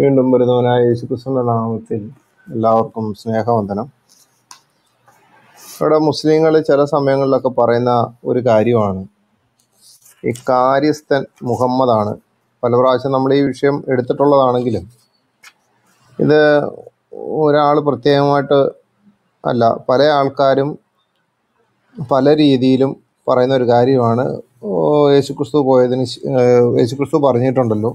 വീണ്ടും വരുന്നവനായ യേശുക്രിസ്തുവിൻ്റെ നാമത്തിൽ എല്ലാവർക്കും സ്നേഹവന്ദനം ഇവിടെ മുസ്ലിങ്ങൾ ചില സമയങ്ങളിലൊക്കെ പറയുന്ന ഒരു കാര്യമാണ് ഈ കാര്യസ്ഥൻ മുഹമ്മദാണ് പല പ്രാവശ്യം നമ്മൾ ഈ വിഷയം എടുത്തിട്ടുള്ളതാണെങ്കിലും ഇത് ഒരാൾ പ്രത്യേകമായിട്ട് അല്ല പല ആൾക്കാരും പല രീതിയിലും പറയുന്ന ഒരു കാര്യമാണ് യേശുക്രിസ്തു പോയതിന് യേശുക്രിസ്തു പറഞ്ഞിട്ടുണ്ടല്ലോ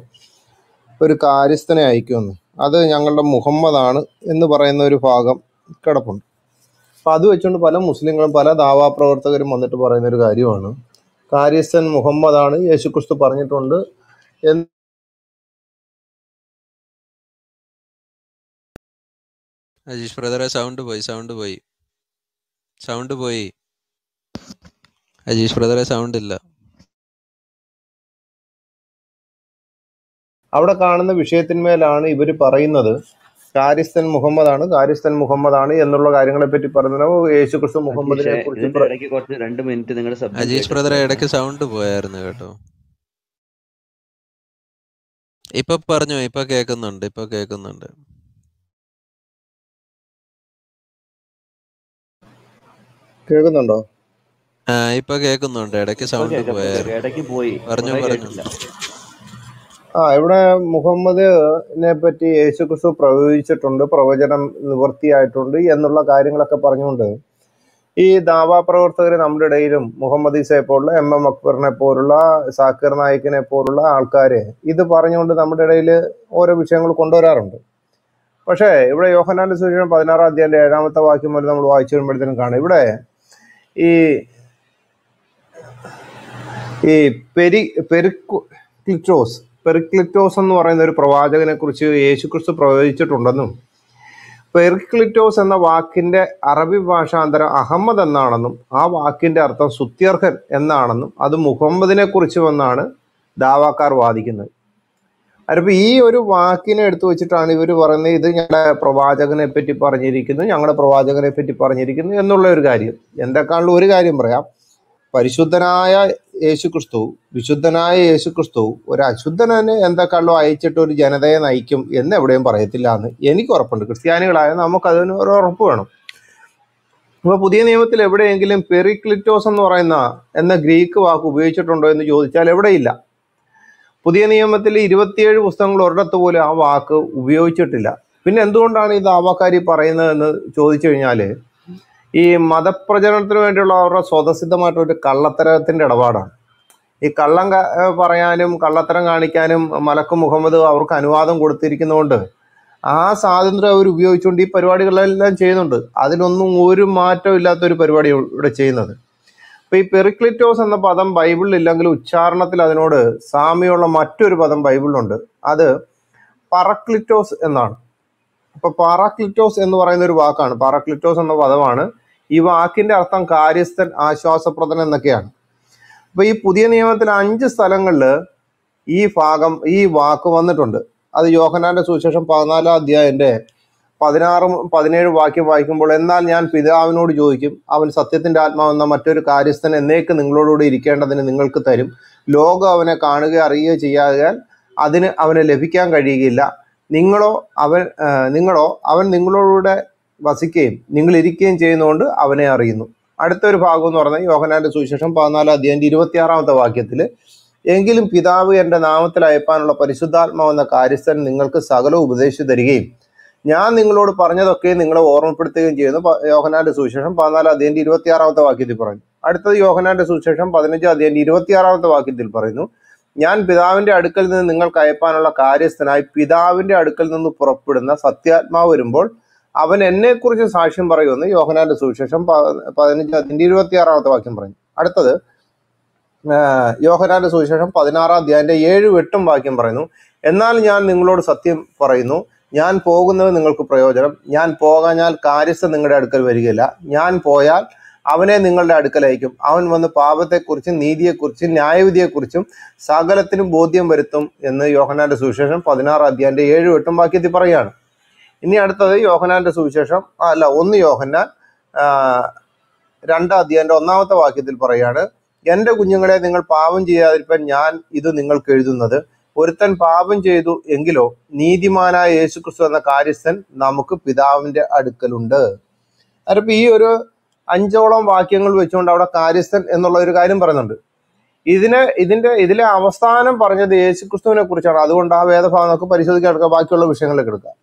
ഒരു കാര്യസ്ഥനെ അയക്കുമെന്ന് അത് ഞങ്ങളുടെ മുഹമ്മദാണ് എന്ന് പറയുന്ന ഒരു ഭാഗം കിടപ്പുണ്ട് അപ്പം അത് വെച്ചുകൊണ്ട് പല മുസ്ലിങ്ങളും പല ദാവാ പ്രവർത്തകരും വന്നിട്ട് പറയുന്ന ഒരു കാര്യമാണ് കാര്യസ്ഥൻ മുഹമ്മദാണ് യേശുക്രിസ്തു പറഞ്ഞിട്ടുണ്ട് എന്ന് അജീഷ് ബ്രദറെ സൗണ്ട് പോയി സൗണ്ട് പോയി സൗണ്ട് പോയി അജീഷ് ബ്രദറെ സൗണ്ട് ഇല്ല അവിടെ കാണുന്ന വിഷയത്തിന്മേലാണ് ഇവർ പറയുന്നത് കാര്യസ്ഥൻ മുഹമ്മദാണ് കാര്യസ്ഥൻ മുഹമ്മദാണ് എന്നുള്ള കാര്യങ്ങളെ പറ്റി പറയുന്നത് യേശു ക്രിസ്തു മുഹമ്മദിനെ കുറിച്ച് രണ്ട് മിനിറ്റ് ഇടയ്ക്ക് സൗണ്ട് പോയായിരുന്നു കേട്ടോ ഇപ്പൊ പറഞ്ഞു ഇപ്പൊ കേക്കുന്നുണ്ട് ഇപ്പൊ കേക്കുന്നുണ്ട് കേൾക്കുന്നുണ്ടോ ആ ഇപ്പൊ കേക്കുന്നുണ്ട് ഇടയ്ക്ക് സൗണ്ട് പോയായിരുന്നു പറഞ്ഞു പറഞ്ഞു ആ ഇവിടെ മുഹമ്മദിനെ പറ്റി യേശുക്രിസ്തു പ്രവചിച്ചിട്ടുണ്ട് പ്രവചനം നിവൃത്തിയായിട്ടുണ്ട് എന്നുള്ള കാര്യങ്ങളൊക്കെ പറഞ്ഞുകൊണ്ട് ഈ ദാവാ പ്രവർത്തകർ നമ്മുടെ ഇടയിലും മുഹമ്മദ് ഈസയെ പോലുള്ള എം എം അക്ബറിനെ പോലുള്ള സാക്കിർ നായിക്കിനെ പോലുള്ള ആൾക്കാർ ഇത് പറഞ്ഞുകൊണ്ട് നമ്മുടെ ഇടയിൽ ഓരോ വിഷയങ്ങൾ കൊണ്ടുവരാറുണ്ട് പക്ഷേ ഇവിടെ യോഹനാന്റെ സുവിശേഷം പതിനാറാം അധ്യായൻ്റെ ഏഴാമത്തെ വാക്യം വരെ നമ്മൾ വായിച്ചു വരുമ്പോഴത്തേനും കാണും ഇവിടെ ഈ ഈ പെരി പെരുക്കു ക്ലിറ്റോസ് പെർക്ലിറ്റോസ് എന്ന് പറയുന്ന ഒരു പ്രവാചകനെ കുറിച്ച് യേശുക്രിസ്തു പ്രവചിച്ചിട്ടുണ്ടെന്നും പെർക്ലിറ്റോസ് എന്ന വാക്കിന്റെ അറബി ഭാഷാന്തരം അഹമ്മദ് എന്നാണെന്നും ആ വാക്കിന്റെ അർത്ഥം സുത്യർഹൻ എന്നാണെന്നും അത് മുഹമ്മദിനെ വന്നാണ് ദാവാക്കാർ വാദിക്കുന്നത് അപ്പോൾ ഈ ഒരു വാക്കിനെ എടുത്തു വെച്ചിട്ടാണ് ഇവർ പറയുന്നത് ഇത് ഞങ്ങളുടെ പ്രവാചകനെ പറ്റി പറഞ്ഞിരിക്കുന്നു ഞങ്ങളുടെ പ്രവാചകനെ പറ്റി പറഞ്ഞിരിക്കുന്നു എന്നുള്ള ഒരു കാര്യം എന്തൊക്കെയാണുള്ള ഒരു കാര്യം പറയാം പരിശുദ്ധനായ യേശുക്രിസ്തു വിശുദ്ധനായ യേശുക്രിസ്തു ഒരു അശുദ്ധനെ എന്തെക്കാളും അയച്ചിട്ട് ഒരു ജനതയെ നയിക്കും എന്ന് എവിടെയും പറയത്തില്ല എന്ന് എനിക്ക് ഉറപ്പുണ്ട് ക്രിസ്ത്യാനികളായ അതിന് ഒരു ഉറപ്പ് വേണം അപ്പൊ പുതിയ നിയമത്തിൽ എവിടെയെങ്കിലും പെറിക്ലിറ്റോസ് എന്ന് പറയുന്ന എന്ന ഗ്രീക്ക് വാക്ക് ഉപയോഗിച്ചിട്ടുണ്ടോ എന്ന് ചോദിച്ചാൽ എവിടെയില്ല പുതിയ നിയമത്തിൽ ഇരുപത്തിയേഴ് പുസ്തകങ്ങൾ ഒരിടത്ത് പോലും ആ വാക്ക് ഉപയോഗിച്ചിട്ടില്ല പിന്നെ എന്തുകൊണ്ടാണ് ഈ പറയുന്നത് എന്ന് ചോദിച്ചു കഴിഞ്ഞാൽ ഈ മതപ്രചരണത്തിന് വേണ്ടിയുള്ള അവരുടെ സ്വതസിദ്ധമായിട്ടുള്ള ഒരു കള്ളത്തരത്തിൻ്റെ ഇടപാടാണ് ഈ കള്ളം പറയാനും കള്ളത്തരം കാണിക്കാനും മലക്ക് മുഹമ്മദ് അവർക്ക് അനുവാദം കൊടുത്തിരിക്കുന്നതുകൊണ്ട് ആ സ്വാതന്ത്ര്യം അവർ ഉപയോഗിച്ചുകൊണ്ട് ഈ പരിപാടികളെല്ലാം ചെയ്യുന്നുണ്ട് അതിനൊന്നും ഒരു മാറ്റം ഒരു പരിപാടി ഇവിടെ ചെയ്യുന്നത് അപ്പോൾ ഈ പെറിക്ലിറ്റോസ് എന്ന പദം ബൈബിളിൽ ഇല്ലെങ്കിലും ഉച്ചാരണത്തിൽ അതിനോട് സാമ്യമുള്ള മറ്റൊരു പദം ബൈബിളിലുണ്ട് അത് പറക്ലിറ്റോസ് എന്നാണ് അപ്പൊ പാറാക്ലിറ്റോസ് എന്ന് പറയുന്ന ഒരു വാക്കാണ് പാറാക്ലിറ്റോസ് എന്ന പദമാണ് ഈ വാക്കിന്റെ അർത്ഥം കാര്യസ്ഥൻ ആശ്വാസപ്രദൻ എന്നൊക്കെയാണ് അപ്പൊ ഈ പുതിയ നിയമത്തിലെ അഞ്ച് സ്ഥലങ്ങളിൽ ഈ ഭാഗം ഈ വാക്ക് വന്നിട്ടുണ്ട് അത് യോഹനാന്റെ സുവിശേഷം പതിനാലാം അധ്യായന്റെ പതിനാറും പതിനേഴ് വാക്യം വായിക്കുമ്പോൾ എന്നാൽ ഞാൻ പിതാവിനോട് ചോദിക്കും അവൻ സത്യത്തിന്റെ ആത്മാവെന്ന മറ്റൊരു കാര്യസ്ഥൻ എന്നേക്ക് നിങ്ങളോടുകൂടി ഇരിക്കേണ്ടതിന് നിങ്ങൾക്ക് തരും ലോകം അവനെ കാണുകയോ അറിയുകയോ ചെയ്യാതാൽ അതിന് അവന് ലഭിക്കാൻ കഴിയുകയില്ല നിങ്ങളോ അവൻ നിങ്ങളോ അവൻ നിങ്ങളോടുകൂടെ വസിക്കുകയും നിങ്ങൾ ഇരിക്കുകയും ചെയ്യുന്നതുകൊണ്ട് അവനെ അറിയുന്നു അടുത്തൊരു ഭാഗം എന്ന് പറഞ്ഞാൽ യോഹനാന്റെ സുവിശേഷം പതിനാലാം അധ്യായൻ്റെ ഇരുപത്തിയാറാമത്തെ വാക്യത്തിൽ എങ്കിലും പിതാവ് എൻ്റെ നാമത്തിൽ അയപ്പാനുള്ള പരിശുദ്ധാത്മാവെന്ന കാര്യസ്ഥൻ നിങ്ങൾക്ക് സകല ഉപദേശിച്ചു തരികയും ഞാൻ നിങ്ങളോട് പറഞ്ഞതൊക്കെ നിങ്ങളെ ഓർമ്മപ്പെടുത്തുകയും ചെയ്യുന്നു യോഹനാന്റെ സുവിശേഷം പതിനാല് അധ്യയൻ്റെ ഇരുപത്തിയാറാമത്തെ വാക്യത്തിൽ പറഞ്ഞു അടുത്തത് യോഹനാന്റെ സുവിശേഷം പതിനഞ്ച് അധ്യയൻ്റെ ഇരുപത്തിയാറാമത്തെ വാക്യത്തിൽ പറയുന്നു ഞാൻ പിതാവിന്റെ അടുക്കൽ നിന്ന് നിങ്ങൾക്ക് അയപ്പാനുള്ള കാര്യസ്ഥനായി പിതാവിന്റെ അടുക്കൽ നിന്ന് പുറപ്പെടുന്ന സത്യാത്മാവ് വരുമ്പോൾ അവൻ എന്നെക്കുറിച്ച് സാക്ഷ്യം പറയുമെന്ന് യോഹനാന്റെ സുവിശേഷം പതിനഞ്ച് അതിൻ്റെ ഇരുപത്തിയാറാമത്തെ വാക്യം പറഞ്ഞു അടുത്തത് യോഹനാന്റെ സുവിശേഷം പതിനാറാം അധ്യായൻ്റെ ഏഴ് എട്ടും വാക്യം പറയുന്നു എന്നാൽ ഞാൻ നിങ്ങളോട് സത്യം പറയുന്നു ഞാൻ പോകുന്നത് നിങ്ങൾക്ക് പ്രയോജനം ഞാൻ പോകാഞ്ഞാൽ കാര്യസ്ഥ നിങ്ങളുടെ അടുക്കൽ വരികയില്ല ഞാൻ പോയാൽ അവനെ നിങ്ങളുടെ അടുക്കലയക്കും അവൻ വന്ന് പാപത്തെക്കുറിച്ചും നീതിയെക്കുറിച്ചും ന്യായവിധിയെക്കുറിച്ചും സകലത്തിനും ബോധ്യം വരുത്തും എന്ന് യോഹനാന്റെ സുവിശേഷം പതിനാറ് അധ്യായന്റെ ഏഴ് എട്ടും വാക്യത്തിൽ പറയാണ് ഇനി അടുത്തത് യോഹനാന്റെ സുവിശേഷം അല്ല ഒന്ന് യോഹന്നാൻ രണ്ടാം അധ്യായന്റെ ഒന്നാമത്തെ വാക്യത്തിൽ പറയാണ് എൻ്റെ കുഞ്ഞുങ്ങളെ നിങ്ങൾ പാപം ചെയ്യാതിരിക്കാൻ ഞാൻ ഇത് നിങ്ങൾക്ക് എഴുതുന്നത് ഒരുത്തൻ പാപം ചെയ്തു എങ്കിലോ നീതിമാനായ യേശുക്രിസ്തു എന്ന കാര്യസ്ഥൻ നമുക്ക് പിതാവിൻ്റെ അടുക്കലുണ്ട് അപ്പം ഈ ഒരു അഞ്ചോളം വാക്യങ്ങൾ വെച്ചുകൊണ്ട് അവിടെ കാര്യസ്ഥൻ എന്നുള്ള ഒരു കാര്യം പറയുന്നുണ്ട് ഇതിനെ ഇതിന്റെ ഇതിലെ അവസാനം പറഞ്ഞത് യേശുക്രിസ്തുവിനെ കുറിച്ചാണ് അതുകൊണ്ട് ആ വേദഭാഗം നമുക്ക് പരിശോധിക്കാൻ എടുക്കുക ബാക്കിയുള്ള വിഷയങ്ങളിലേക്ക് എടുക്കുക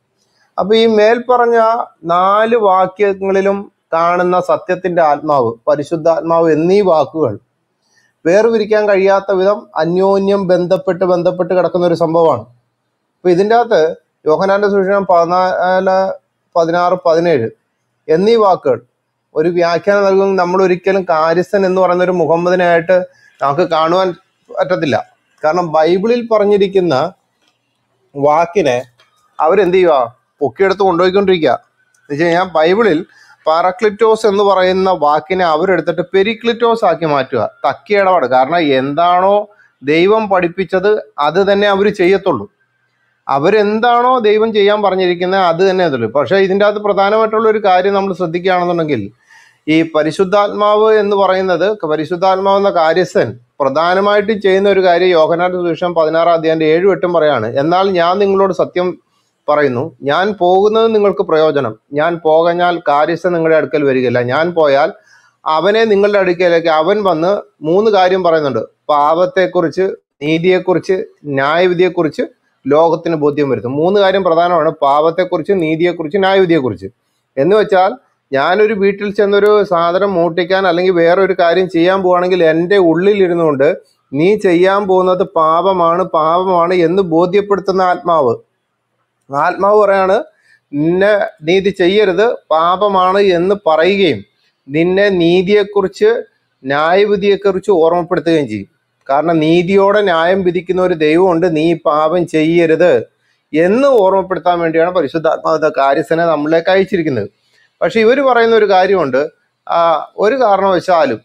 അപ്പൊ ഈ മേൽപ്പറഞ്ഞ നാല് വാക്യങ്ങളിലും കാണുന്ന സത്യത്തിന്റെ ആത്മാവ് പരിശുദ്ധാത്മാവ് എന്നീ വാക്കുകൾ വേർതിരിക്കാൻ കഴിയാത്ത വിധം അന്യോന്യം ബന്ധപ്പെട്ട് ബന്ധപ്പെട്ട് കിടക്കുന്ന ഒരു സംഭവമാണ് അപ്പൊ ഇതിൻ്റെ അകത്ത് യോഹനാന്റെ സുവിശേഷം പതിനാല് പതിനാറ് പതിനേഴ് എന്നീ വാക്കുകൾ ഒരു വ്യാഖ്യാനം നൽകും നമ്മൾ ഒരിക്കലും കാരിസൻ എന്ന് പറയുന്ന ഒരു മുഹമ്മദിനായിട്ട് നമുക്ക് കാണുവാൻ പറ്റത്തില്ല കാരണം ബൈബിളിൽ പറഞ്ഞിരിക്കുന്ന വാക്കിനെ അവരെന്ത് ചെയ്യുക പൊക്കിയെടുത്ത് കൊണ്ടുപോയിക്കൊണ്ടിരിക്കുക എന്ന് വെച്ച് കഴിഞ്ഞാൽ ബൈബിളിൽ പാറക്ലിറ്റോസ് എന്ന് പറയുന്ന വാക്കിനെ അവരെടുത്തിട്ട് പെരിക്ലിറ്റോസ് ആക്കി മാറ്റുക തക്കിയ ഇടപാട് കാരണം എന്താണോ ദൈവം പഠിപ്പിച്ചത് അത് തന്നെ അവർ ചെയ്യത്തുള്ളൂ അവരെന്താണോ ദൈവം ചെയ്യാൻ പറഞ്ഞിരിക്കുന്നത് അത് തന്നെ അതുള്ളൂ പക്ഷേ ഇതിൻ്റെ അകത്ത് പ്രധാനമായിട്ടുള്ള ഒരു കാര്യം നമ്മൾ ശ്രദ്ധിക്കുകയാണെന്നുണ്ടെങ്കിൽ ഈ പരിശുദ്ധാത്മാവ് എന്ന് പറയുന്നത് പരിശുദ്ധാത്മാവ് എന്ന കാര്യസ്ഥൻ പ്രധാനമായിട്ട് ചെയ്യുന്ന ഒരു കാര്യം യോഹനാന്റെ സുവിശേഷം പതിനാറാം അധ്യായന്റെ ഏഴ് എട്ടും പറയാണ് എന്നാൽ ഞാൻ നിങ്ങളോട് സത്യം പറയുന്നു ഞാൻ പോകുന്നത് നിങ്ങൾക്ക് പ്രയോജനം ഞാൻ പോകഞ്ഞാൽ കാര്യസ്ഥൻ നിങ്ങളുടെ അടുക്കൽ വരികയില്ല ഞാൻ പോയാൽ അവനെ നിങ്ങളുടെ അടുക്കലേക്ക് അവൻ വന്ന് മൂന്ന് കാര്യം പറയുന്നുണ്ട് പാപത്തെക്കുറിച്ച് നീതിയെക്കുറിച്ച് ന്യായവിധിയെക്കുറിച്ച് ലോകത്തിന് ബോധ്യം വരുത്തും മൂന്ന് കാര്യം പ്രധാനമാണ് പാപത്തെക്കുറിച്ച് നീതിയെക്കുറിച്ച് ന്യായവിധിയെക്കുറിച്ച് എന്ന് വെച്ചാൽ ഞാനൊരു വീട്ടിൽ ചെന്നൊരു സാധനം മൂട്ടിക്കാൻ അല്ലെങ്കിൽ വേറൊരു കാര്യം ചെയ്യാൻ പോവാണെങ്കിൽ എൻ്റെ കൊണ്ട് നീ ചെയ്യാൻ പോകുന്നത് പാപമാണ് പാപമാണ് എന്ന് ബോധ്യപ്പെടുത്തുന്ന ആത്മാവ് ആത്മാവ് പറയാണ് നിന്നെ നീതി ചെയ്യരുത് പാപമാണ് എന്ന് പറയുകയും നിന്നെ നീതിയെക്കുറിച്ച് ന്യായവിധിയെക്കുറിച്ച് ഓർമ്മപ്പെടുത്തുകയും ചെയ്യും കാരണം നീതിയോടെ ന്യായം വിധിക്കുന്ന ഒരു ദൈവമുണ്ട് നീ പാപം ചെയ്യരുത് എന്ന് ഓർമ്മപ്പെടുത്താൻ വേണ്ടിയാണ് പരിശുദ്ധാത്മാവ് കാര്യസ്ഥനെ നമ്മളിലേക്ക് അയച്ചിരിക്കുന്നത് പക്ഷെ ഇവർ പറയുന്ന ഒരു കാര്യമുണ്ട് ഒരു കാരണവശാലും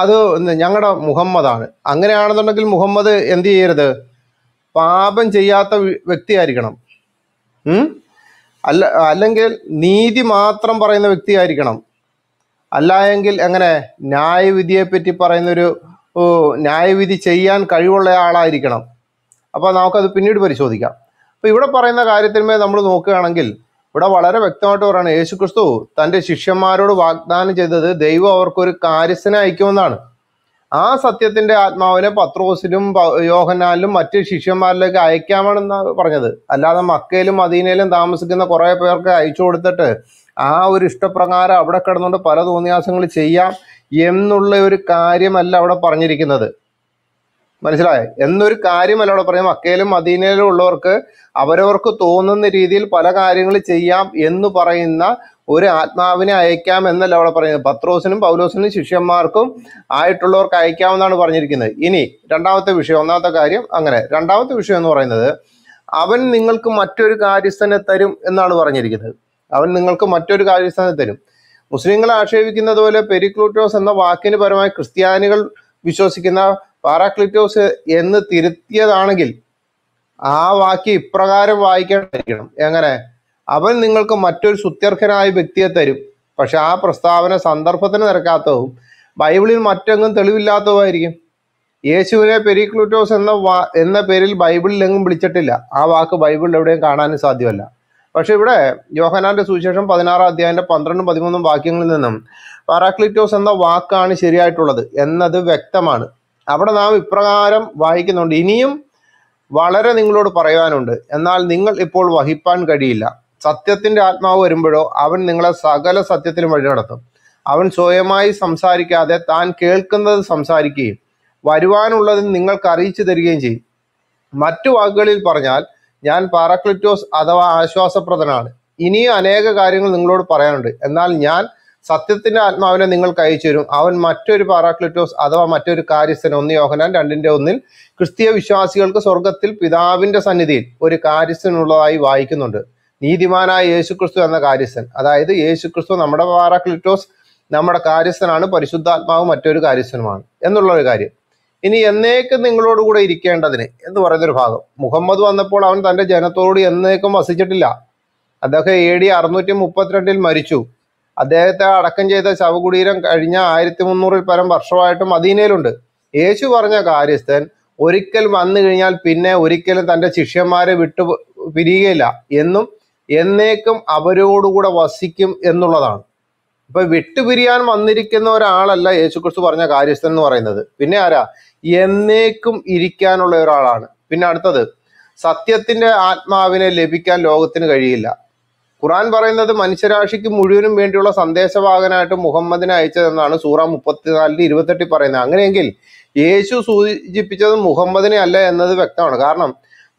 അത് ഞങ്ങളുടെ മുഹമ്മദാണ് അങ്ങനെയാണെന്നുണ്ടെങ്കിൽ മുഹമ്മദ് എന്ത് ചെയ്യരുത് പാപം ചെയ്യാത്ത വ്യക്തിയായിരിക്കണം അല്ല അല്ലെങ്കിൽ നീതി മാത്രം പറയുന്ന വ്യക്തിയായിരിക്കണം അല്ല എങ്കിൽ എങ്ങനെ പറ്റി പറയുന്നൊരു ന്യായവിധി ചെയ്യാൻ കഴിവുള്ള ആളായിരിക്കണം അപ്പോൾ നമുക്കത് പിന്നീട് പരിശോധിക്കാം അപ്പോൾ ഇവിടെ പറയുന്ന കാര്യത്തിന്മേൽ നമ്മൾ നോക്കുകയാണെങ്കിൽ ഇവിടെ വളരെ വ്യക്തമായിട്ട് പറയാണ് യേശുക്രിസ്തു തന്റെ ശിഷ്യന്മാരോട് വാഗ്ദാനം ചെയ്തത് ദൈവം അവർക്കൊരു കാര്യസ്ഥനെ അയക്കുമെന്നാണ് ആ സത്യത്തിന്റെ ആത്മാവിനെ പത്രോസിലും യോഹനാലിലും മറ്റ് ശിഷ്യന്മാരിലേക്ക് അയക്കാമെന്നാണ് പറഞ്ഞത് അല്ലാതെ മക്കയിലും മദീനയിലും താമസിക്കുന്ന കുറെ പേർക്ക് അയച്ചു കൊടുത്തിട്ട് ആ ഒരു ഇഷ്ടപ്രകാരം അവിടെ കിടന്നുകൊണ്ട് പല തോന്നിയാസങ്ങൾ ചെയ്യാം എന്നുള്ള ഒരു കാര്യമല്ല അവിടെ പറഞ്ഞിരിക്കുന്നത് മനസ്സിലായോ എന്നൊരു കാര്യമല്ല അവിടെ പറയാം മക്കയിലും മദീനയിലും ഉള്ളവർക്ക് അവരവർക്ക് തോന്നുന്ന രീതിയിൽ പല കാര്യങ്ങൾ ചെയ്യാം എന്ന് പറയുന്ന ഒരു ആത്മാവിനെ അയക്കാം എന്നല്ല അവിടെ പറയുന്നത് പത്രോസിനും പൗലോസിനും ശിഷ്യന്മാർക്കും ആയിട്ടുള്ളവർക്ക് അയക്കാമെന്നാണ് പറഞ്ഞിരിക്കുന്നത് ഇനി രണ്ടാമത്തെ വിഷയം ഒന്നാമത്തെ കാര്യം അങ്ങനെ രണ്ടാമത്തെ വിഷയം എന്ന് പറയുന്നത് അവൻ നിങ്ങൾക്ക് മറ്റൊരു കാര്യസ്ഥനെ തരും എന്നാണ് പറഞ്ഞിരിക്കുന്നത് അവൻ നിങ്ങൾക്ക് മറ്റൊരു കാര്യസ്ഥനെ തരും മുസ്ലിങ്ങളെ ആക്ഷേപിക്കുന്നത് പോലെ പെരിക്ലൂട്ടോസ് എന്ന വാക്കിന് പരമായി ക്രിസ്ത്യാനികൾ വിശ്വസിക്കുന്ന പാരാക്ലിറ്റോസ് എന്ന് തിരുത്തിയതാണെങ്കിൽ ആ വാക്യം ഇപ്രകാരം വായിക്കാണ്ടിരിക്കണം എങ്ങനെ അവൻ നിങ്ങൾക്ക് മറ്റൊരു സുത്യർഹനായ വ്യക്തിയെ തരും പക്ഷെ ആ പ്രസ്താവന സന്ദർഭത്തിന് നിരക്കാത്തതും ബൈബിളിൽ മറ്റെങ്ങും തെളിവില്ലാത്തതുമായിരിക്കും യേശുവിനെ പെരിക്ലൂറ്റോസ് എന്ന വാ എന്ന പേരിൽ ബൈബിളിൽ എങ്ങും വിളിച്ചിട്ടില്ല ആ വാക്ക് ബൈബിളിൽ എവിടെയും കാണാനും സാധ്യമല്ല പക്ഷെ ഇവിടെ യോഹനാന്റെ സുവിശേഷം പതിനാറാം അധ്യായന്റെ പന്ത്രണ്ടും പതിമൂന്നും വാക്യങ്ങളിൽ നിന്നും പാരാക്ലിറ്റോസ് എന്ന വാക്കാണ് ശരിയായിട്ടുള്ളത് എന്നത് വ്യക്തമാണ് അവിടെ നാം ഇപ്രകാരം വായിക്കുന്നുണ്ട് ഇനിയും വളരെ നിങ്ങളോട് പറയാനുണ്ട് എന്നാൽ നിങ്ങൾ ഇപ്പോൾ വഹിപ്പാൻ കഴിയില്ല സത്യത്തിന്റെ ആത്മാവ് വരുമ്പോഴോ അവൻ നിങ്ങളെ സകല സത്യത്തിനും വഴി നടത്തും അവൻ സ്വയമായി സംസാരിക്കാതെ താൻ കേൾക്കുന്നത് സംസാരിക്കുകയും വരുവാനുള്ളത് നിങ്ങൾക്ക് അറിയിച്ചു തരികയും ചെയ്യും മറ്റു വാക്കുകളിൽ പറഞ്ഞാൽ ഞാൻ പാറക്ലിറ്റോസ് അഥവാ ആശ്വാസപ്രദനാണ് ഇനിയും അനേക കാര്യങ്ങൾ നിങ്ങളോട് പറയാനുണ്ട് എന്നാൽ ഞാൻ സത്യത്തിന്റെ ആത്മാവിനെ നിങ്ങൾക്ക് അയച്ചു തരും അവൻ മറ്റൊരു പാറാക്ലിറ്റോസ് അഥവാ മറ്റൊരു കാര്യസ്ഥൻ ഒന്ന് യോഹനാൻ രണ്ടിന്റെ ഒന്നിൽ ക്രിസ്തീയ വിശ്വാസികൾക്ക് സ്വർഗത്തിൽ പിതാവിന്റെ സന്നിധിയിൽ ഒരു കാര്യസ്ഥനുള്ളതായി വായിക്കുന്നുണ്ട് നീതിമാനായ യേശുക്രിസ്തു എന്ന കാര്യസ്ഥൻ അതായത് യേശുക്രിസ്തു നമ്മുടെ പാറാക്ലിറ്റോസ് നമ്മുടെ കാര്യസ്ഥനാണ് പരിശുദ്ധാത്മാവ് മറ്റൊരു കാര്യസ്ഥനുമാണ് എന്നുള്ള ഒരു കാര്യം ഇനി എന്നേക്കും നിങ്ങളോടുകൂടെ ഇരിക്കേണ്ടതിന് എന്ന് പറയുന്നൊരു ഭാഗം മുഹമ്മദ് വന്നപ്പോൾ അവൻ തന്റെ ജനത്തോട് എന്നേക്കും വസിച്ചിട്ടില്ല അദ്ദേഹം എ ഡി അറുന്നൂറ്റി മുപ്പത്തിരണ്ടിൽ മരിച്ചു അദ്ദേഹത്തെ അടക്കം ചെയ്ത ശവകുടീരം കഴിഞ്ഞ ആയിരത്തി മുന്നൂറിൽ പരം വർഷമായിട്ടും മദീനയിലുണ്ട് യേശു പറഞ്ഞ കാര്യസ്ഥൻ ഒരിക്കൽ വന്നു കഴിഞ്ഞാൽ പിന്നെ ഒരിക്കലും തന്റെ ശിഷ്യന്മാരെ വിട്ടു പിരിയുകയില്ല എന്നും എന്നേക്കും അവരോടുകൂടെ വസിക്കും എന്നുള്ളതാണ് ഇപ്പൊ വിട്ടുപിരിയാൻ വന്നിരിക്കുന്ന ഒരാളല്ല യേശുക്രിസ്തു പറഞ്ഞ കാര്യസ്ഥൻ എന്ന് പറയുന്നത് പിന്നെ ആരാ എന്നേക്കും ഇരിക്കാനുള്ള ഒരാളാണ് പിന്നെ അടുത്തത് സത്യത്തിന്റെ ആത്മാവിനെ ലഭിക്കാൻ ലോകത്തിന് കഴിയില്ല ഖുറാൻ പറയുന്നത് മനുഷ്യരാശിക്ക് മുഴുവനും വേണ്ടിയുള്ള സന്ദേശവാഹനായിട്ട് മുഹമ്മദിനെ അയച്ചതെന്നാണ് സൂറ മുപ്പത്തിനാലിന് ഇരുപത്തെട്ടിൽ പറയുന്നത് അങ്ങനെയെങ്കിൽ യേശു സൂചിപ്പിച്ചത് മുഹമ്മദിനെ അല്ല എന്നത് വ്യക്തമാണ് കാരണം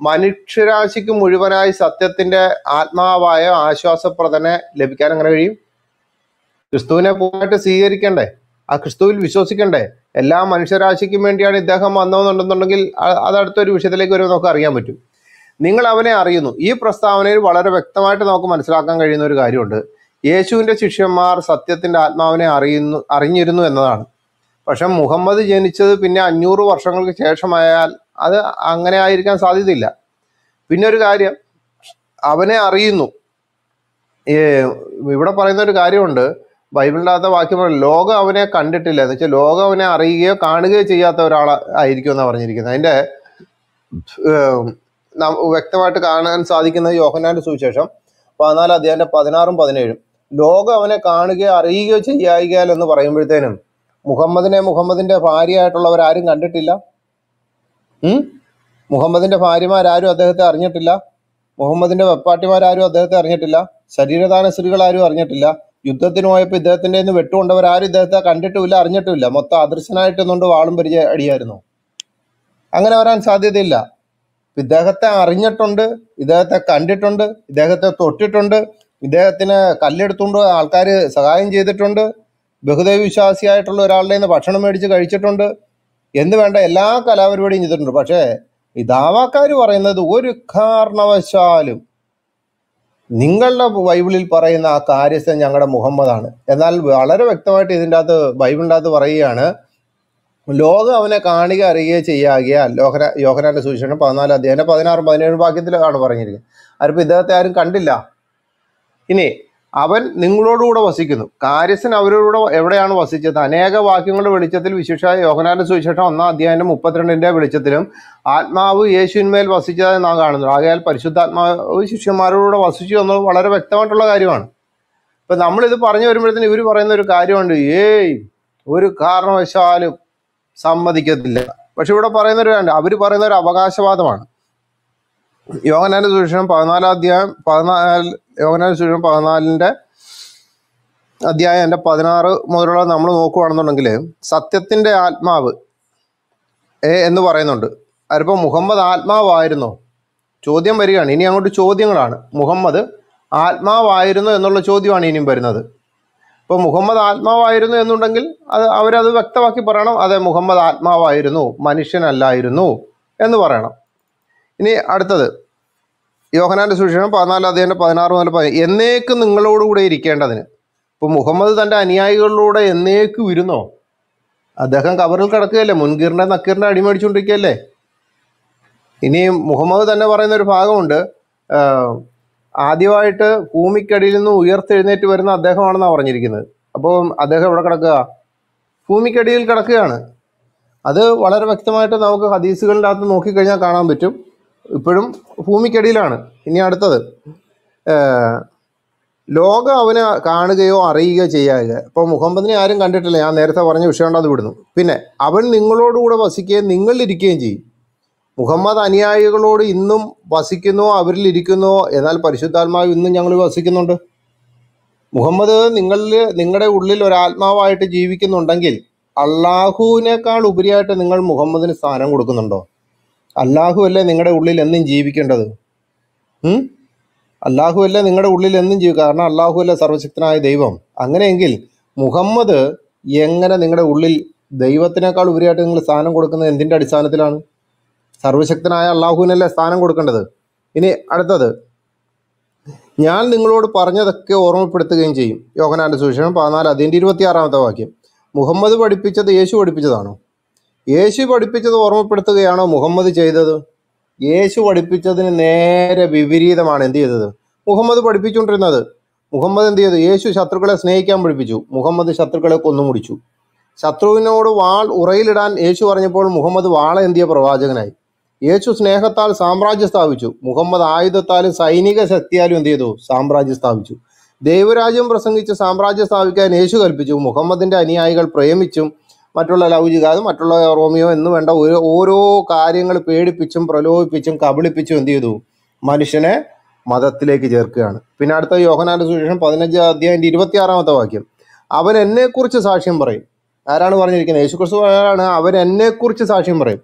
മനുഷ്യരാശിക്ക് മുഴുവനായി സത്യത്തിന്റെ ആത്മാവായ ആശ്വാസപ്രദനെ ലഭിക്കാൻ അങ്ങനെ കഴിയും ക്രിസ്തുവിനെ പൂർണ്ണമായിട്ട് സ്വീകരിക്കണ്ടേ ആ ക്രിസ്തുവിൽ വിശ്വസിക്കണ്ടേ എല്ലാ മനുഷ്യരാശിക്കും വേണ്ടിയാണ് ഇദ്ദേഹം വന്നതെന്നുണ്ടെന്നുണ്ടെങ്കിൽ അതടുത്തൊരു വിഷയത്തിലേക്ക് വരും നമുക്ക് അറിയാൻ പറ്റും നിങ്ങൾ അവനെ അറിയുന്നു ഈ പ്രസ്താവനയിൽ വളരെ വ്യക്തമായിട്ട് നമുക്ക് മനസ്സിലാക്കാൻ കഴിയുന്ന ഒരു കാര്യമുണ്ട് യേശുവിൻ്റെ ശിഷ്യന്മാർ സത്യത്തിൻ്റെ ആത്മാവിനെ അറിയുന്നു അറിഞ്ഞിരുന്നു എന്നതാണ് പക്ഷെ മുഹമ്മദ് ജനിച്ചത് പിന്നെ അഞ്ഞൂറ് വർഷങ്ങൾക്ക് ശേഷമായാൽ അത് അങ്ങനെ ആയിരിക്കാൻ സാധ്യതയില്ല പിന്നെ ഒരു കാര്യം അവനെ അറിയുന്നു ഇവിടെ പറയുന്ന ഒരു കാര്യമുണ്ട് ബൈബിളിനകത്ത വാക്യം ലോകം അവനെ കണ്ടിട്ടില്ല എന്ന് വെച്ചാൽ ലോകം അവനെ അറിയുകയോ കാണുകയോ ചെയ്യാത്ത ഒരാളായിരിക്കും എന്നാണ് പറഞ്ഞിരിക്കുന്നത് അതിൻ്റെ വ്യക്തമായിട്ട് കാണാൻ സാധിക്കുന്നത് യോഹനാന്റെ സുവിശേഷം പതിനാല് അധ്യായന്റെ പതിനാറും പതിനേഴും ലോകം അവനെ കാണുകയോ അറിയുകയോ ചെയ്യായികയാൽ എന്ന് പറയുമ്പോഴത്തേനും മുഹമ്മദിനെ മുഹമ്മദിന്റെ ഭാര്യയായിട്ടുള്ളവർ ആരും കണ്ടിട്ടില്ല മുഹമ്മദിന്റെ ഭാര്യമാരാരും അദ്ദേഹത്തെ അറിഞ്ഞിട്ടില്ല മുഹമ്മദിന്റെ വെപ്പാട്ടിമാരാരും അദ്ദേഹത്തെ അറിഞ്ഞിട്ടില്ല ശരീരദാന ആരും അറിഞ്ഞിട്ടില്ല യുദ്ധത്തിന് പോയപ്പോൾ ഇദ്ദേഹത്തിൻ്റെ നിന്ന് ആരും ഇദ്ദേഹത്തെ കണ്ടിട്ടുമില്ല അറിഞ്ഞിട്ടുമില്ല മൊത്തം അദൃശ്യനായിട്ട് നിന്നുകൊണ്ട് വാളും പരിചയ അടിയായിരുന്നു അങ്ങനെ വരാൻ സാധ്യതയില്ല ഇദ്ദേഹത്തെ അറിഞ്ഞിട്ടുണ്ട് ഇദ്ദേഹത്തെ കണ്ടിട്ടുണ്ട് ഇദ്ദേഹത്തെ തൊട്ടിട്ടുണ്ട് ഇദ്ദേഹത്തിന് കല്ലെടുത്തുകൊണ്ട് ആൾക്കാർ സഹായം ചെയ്തിട്ടുണ്ട് ബഹുദേവ വിശ്വാസിയായിട്ടുള്ള ഒരാളുടെ നിന്ന് ഭക്ഷണം മേടിച്ച് കഴിച്ചിട്ടുണ്ട് എന്ന് വേണ്ട എല്ലാ കലാപരിപാടിയും ചെയ്തിട്ടുണ്ട് പക്ഷേ ഈ ദാവാക്കാർ പറയുന്നത് ഒരു കാരണവശാലും നിങ്ങളുടെ ബൈബിളിൽ പറയുന്ന ആ കാര്യസ്ഥൻ ഞങ്ങളുടെ മുഹമ്മദാണ് എന്നാൽ വളരെ വ്യക്തമായിട്ട് ഇതിൻ്റെ അകത്ത് ബൈബിളിൻ്റെ അകത്ത് പറയുകയാണ് ലോകം അവനെ കാണുക അറിയുകയോ ചെയ്യാകിയാൽ ലോഹന യോഹനാന്റെ സുവിശേഷം പതിനാല് അദ്ദേഹം പതിനാറും പതിനേഴും വാക്യത്തിലാണ് പറഞ്ഞിരിക്കുന്നത് ആരിപ്പോൾ ഇദ്ദേഹത്തെ ആരും കണ്ടില്ല ഇനി അവൻ നിങ്ങളോടുകൂടെ വസിക്കുന്നു കാര്യസ്ഥൻ അവരോടുകൂടെ എവിടെയാണ് വസിച്ചത് അനേക വാക്യങ്ങളുടെ വെളിച്ചത്തിൽ വിശേഷ യോഹനാന്റെ സുവിശേഷം ഒന്നാം അധ്യായൻ്റെ മുപ്പത്തിരണ്ടിന്റെ വെളിച്ചത്തിലും ആത്മാവ് യേശുവിന്മേൽ വസിച്ചതായി നാം കാണുന്നു ആകയാൽ പരിശുദ്ധാത്മാവ് ശിഷ്യന്മാരോടുകൂടെ വസിച്ചു എന്നത് വളരെ വ്യക്തമായിട്ടുള്ള കാര്യമാണ് ഇപ്പം നമ്മളിത് പറഞ്ഞു വരുമ്പോഴത്തേന് ഇവർ പറയുന്ന ഒരു കാര്യമുണ്ട് ഏയ് ഒരു കാരണവശാലും സമ്മതിക്കത്തില്ല പക്ഷെ ഇവിടെ പറയുന്നൊരു അവർ പറയുന്ന ഒരു അവകാശവാദമാണ് യോഗനാന സുവിശേഷം പതിനാലാം അധ്യായം പതിനാല് യോഗനാന സുവിശേഷം പതിനാലിൻ്റെ അധ്യായം എൻ്റെ പതിനാറ് മുതലുള്ള നമ്മൾ നോക്കുകയാണെന്നുണ്ടെങ്കിൽ സത്യത്തിൻ്റെ ആത്മാവ് എന്ന് പറയുന്നുണ്ട് അതിപ്പോൾ മുഹമ്മദ് ആത്മാവായിരുന്നോ ചോദ്യം വരികയാണ് ഇനി അങ്ങോട്ട് ചോദ്യങ്ങളാണ് മുഹമ്മദ് ആത്മാവായിരുന്നു എന്നുള്ള ചോദ്യമാണ് ഇനിയും വരുന്നത് ഇപ്പൊ മുഹമ്മദ് ആത്മാവായിരുന്നു എന്നുണ്ടെങ്കിൽ അത് അവരത് വ്യക്തമാക്കി പറയണം അതെ മുഹമ്മദ് ആത്മാവായിരുന്നു മനുഷ്യനല്ലായിരുന്നു എന്ന് പറയണം ഇനി അടുത്തത് യോഹനാന്റെ സുവിശേഷം പതിനാല് അദ്ദേഹത്തിന്റെ പതിനാറ് മുതൽ പതിനേഴ് എന്നേക്കും നിങ്ങളോടുകൂടെ ഇരിക്കേണ്ടതിന് ഇപ്പൊ മുഹമ്മദ് തന്റെ അനുയായികളിലൂടെ എന്നേക്കും ഇരുന്നോ അദ്ദേഹം കവറിൽ കിടക്കുകയല്ലേ മുൻകീറിന്റെ നക്കീറിന്റെ അടിമടിച്ചുകൊണ്ടിരിക്കുകയല്ലേ ഇനി മുഹമ്മദ് തന്നെ പറയുന്ന ഒരു ഭാഗമുണ്ട് ആദ്യമായിട്ട് ഭൂമിക്കടിയിൽ നിന്ന് ഉയർത്തെഴുന്നേറ്റ് വരുന്ന അദ്ദേഹമാണെന്നാണ് പറഞ്ഞിരിക്കുന്നത് അപ്പോൾ അദ്ദേഹം എവിടെ കിടക്കുക ഭൂമിക്കടിയിൽ കിടക്കുകയാണ് അത് വളരെ വ്യക്തമായിട്ട് നമുക്ക് ഹദീസുകളിൻ്റെ അകത്ത് നോക്കിക്കഴിഞ്ഞാൽ കാണാൻ പറ്റും ഇപ്പോഴും ഭൂമിക്കടിയിലാണ് ഇനി അടുത്തത് ലോകം അവനെ കാണുകയോ അറിയുകയോ ചെയ്യാതെ ഇപ്പോൾ മുഹമ്മദിനെ ആരും കണ്ടിട്ടില്ല ഞാൻ നേരത്തെ പറഞ്ഞ വിഷയം അത് വിടുന്നു പിന്നെ അവൻ നിങ്ങളോടുകൂടെ വസിക്കുകയും നിങ്ങളിരിക്കുകയും ചെയ്യും മുഹമ്മദ് അനുയായികളോട് ഇന്നും വസിക്കുന്നോ അവരിലിരിക്കുന്നോ എന്നാൽ പരിശുദ്ധാത്മാവ് ഇന്നും ഞങ്ങൾ വസിക്കുന്നുണ്ട് മുഹമ്മദ് നിങ്ങളിൽ നിങ്ങളുടെ ഉള്ളിൽ ഒരാത്മാവായിട്ട് ജീവിക്കുന്നുണ്ടെങ്കിൽ അള്ളാഹുവിനേക്കാൾ ഉപരിയായിട്ട് നിങ്ങൾ മുഹമ്മദിന് സ്ഥാനം കൊടുക്കുന്നുണ്ടോ അല്ലാഹു അല്ലേ നിങ്ങളുടെ ഉള്ളിൽ എന്നും ജീവിക്കേണ്ടത് അല്ലാഹു അല്ലേ നിങ്ങളുടെ ഉള്ളിൽ എന്നും ജീവിക്കുക കാരണം അല്ലാഹു അല്ലേ സർവശക്തനായ ദൈവം അങ്ങനെയെങ്കിൽ മുഹമ്മദ് എങ്ങനെ നിങ്ങളുടെ ഉള്ളിൽ ദൈവത്തിനേക്കാൾ ഉപരിയായിട്ട് നിങ്ങൾ സ്ഥാനം കൊടുക്കുന്നത് എന്തിൻ്റെ അടിസ്ഥാനത്തിലാണ് സർവശക്തനായ അള്ളാഹുവിനല്ലേ സ്ഥാനം കൊടുക്കേണ്ടത് ഇനി അടുത്തത് ഞാൻ നിങ്ങളോട് പറഞ്ഞതൊക്കെ ഓർമ്മപ്പെടുത്തുകയും ചെയ്യും യോഗനാന്റെ സുവിശേഷം പതിനാല് അതിൻ്റെ ആറാമത്തെ വാക്യം മുഹമ്മദ് പഠിപ്പിച്ചത് യേശു പഠിപ്പിച്ചതാണോ യേശു പഠിപ്പിച്ചത് ഓർമ്മപ്പെടുത്തുകയാണോ മുഹമ്മദ് ചെയ്തത് യേശു പഠിപ്പിച്ചതിന് നേരെ വിപരീതമാണ് എന്ത് ചെയ്തത് മുഹമ്മദ് പഠിപ്പിച്ചുകൊണ്ടിരുന്നത് മുഹമ്മദ് എന്ത് ചെയ്തു യേശു ശത്രുക്കളെ സ്നേഹിക്കാൻ പഠിപ്പിച്ചു മുഹമ്മദ് ശത്രുക്കളെ കൊന്നുമുടിച്ചു ശത്രുവിനോട് വാൾ ഉറയിലിടാൻ യേശു പറഞ്ഞപ്പോൾ മുഹമ്മദ് വാള എന്തിയ പ്രവാചകനായി യേശു സ്നേഹത്താൽ സാമ്രാജ്യം സ്ഥാപിച്ചു മുഹമ്മദ് ആയുധത്താലും സൈനിക ശക്തിയാലും എന്ത് ചെയ്തു സാമ്രാജ്യം സ്ഥാപിച്ചു ദൈവരാജ്യം പ്രസംഗിച്ച് സാമ്രാജ്യം സ്ഥാപിക്കാൻ യേശു കൽപ്പിച്ചു മുഹമ്മദിന്റെ അനുയായികൾ പ്രേമിച്ചും മറ്റുള്ള ലൗചികാത് മറ്റുള്ള റോമിയോ എന്ന് വേണ്ട ഓരോ കാര്യങ്ങൾ പേടിപ്പിച്ചും പ്രലോഭിപ്പിച്ചും കബളിപ്പിച്ചും എന്ത് ചെയ്തു മനുഷ്യനെ മതത്തിലേക്ക് ചേർക്കുകയാണ് പിന്നെ അടുത്ത യോഹനാന്റെ സുശേഷം പതിനഞ്ച് ഇരുപത്തി ആറാമത്തെ വാക്യം അവൻ എന്നെക്കുറിച്ച് സാക്ഷ്യം പറയും ആരാണ് പറഞ്ഞിരിക്കുന്നത് യേശുക്രിസ്തു ആണ് അവൻ എന്നെക്കുറിച്ച് സാക്ഷ്യം പറയും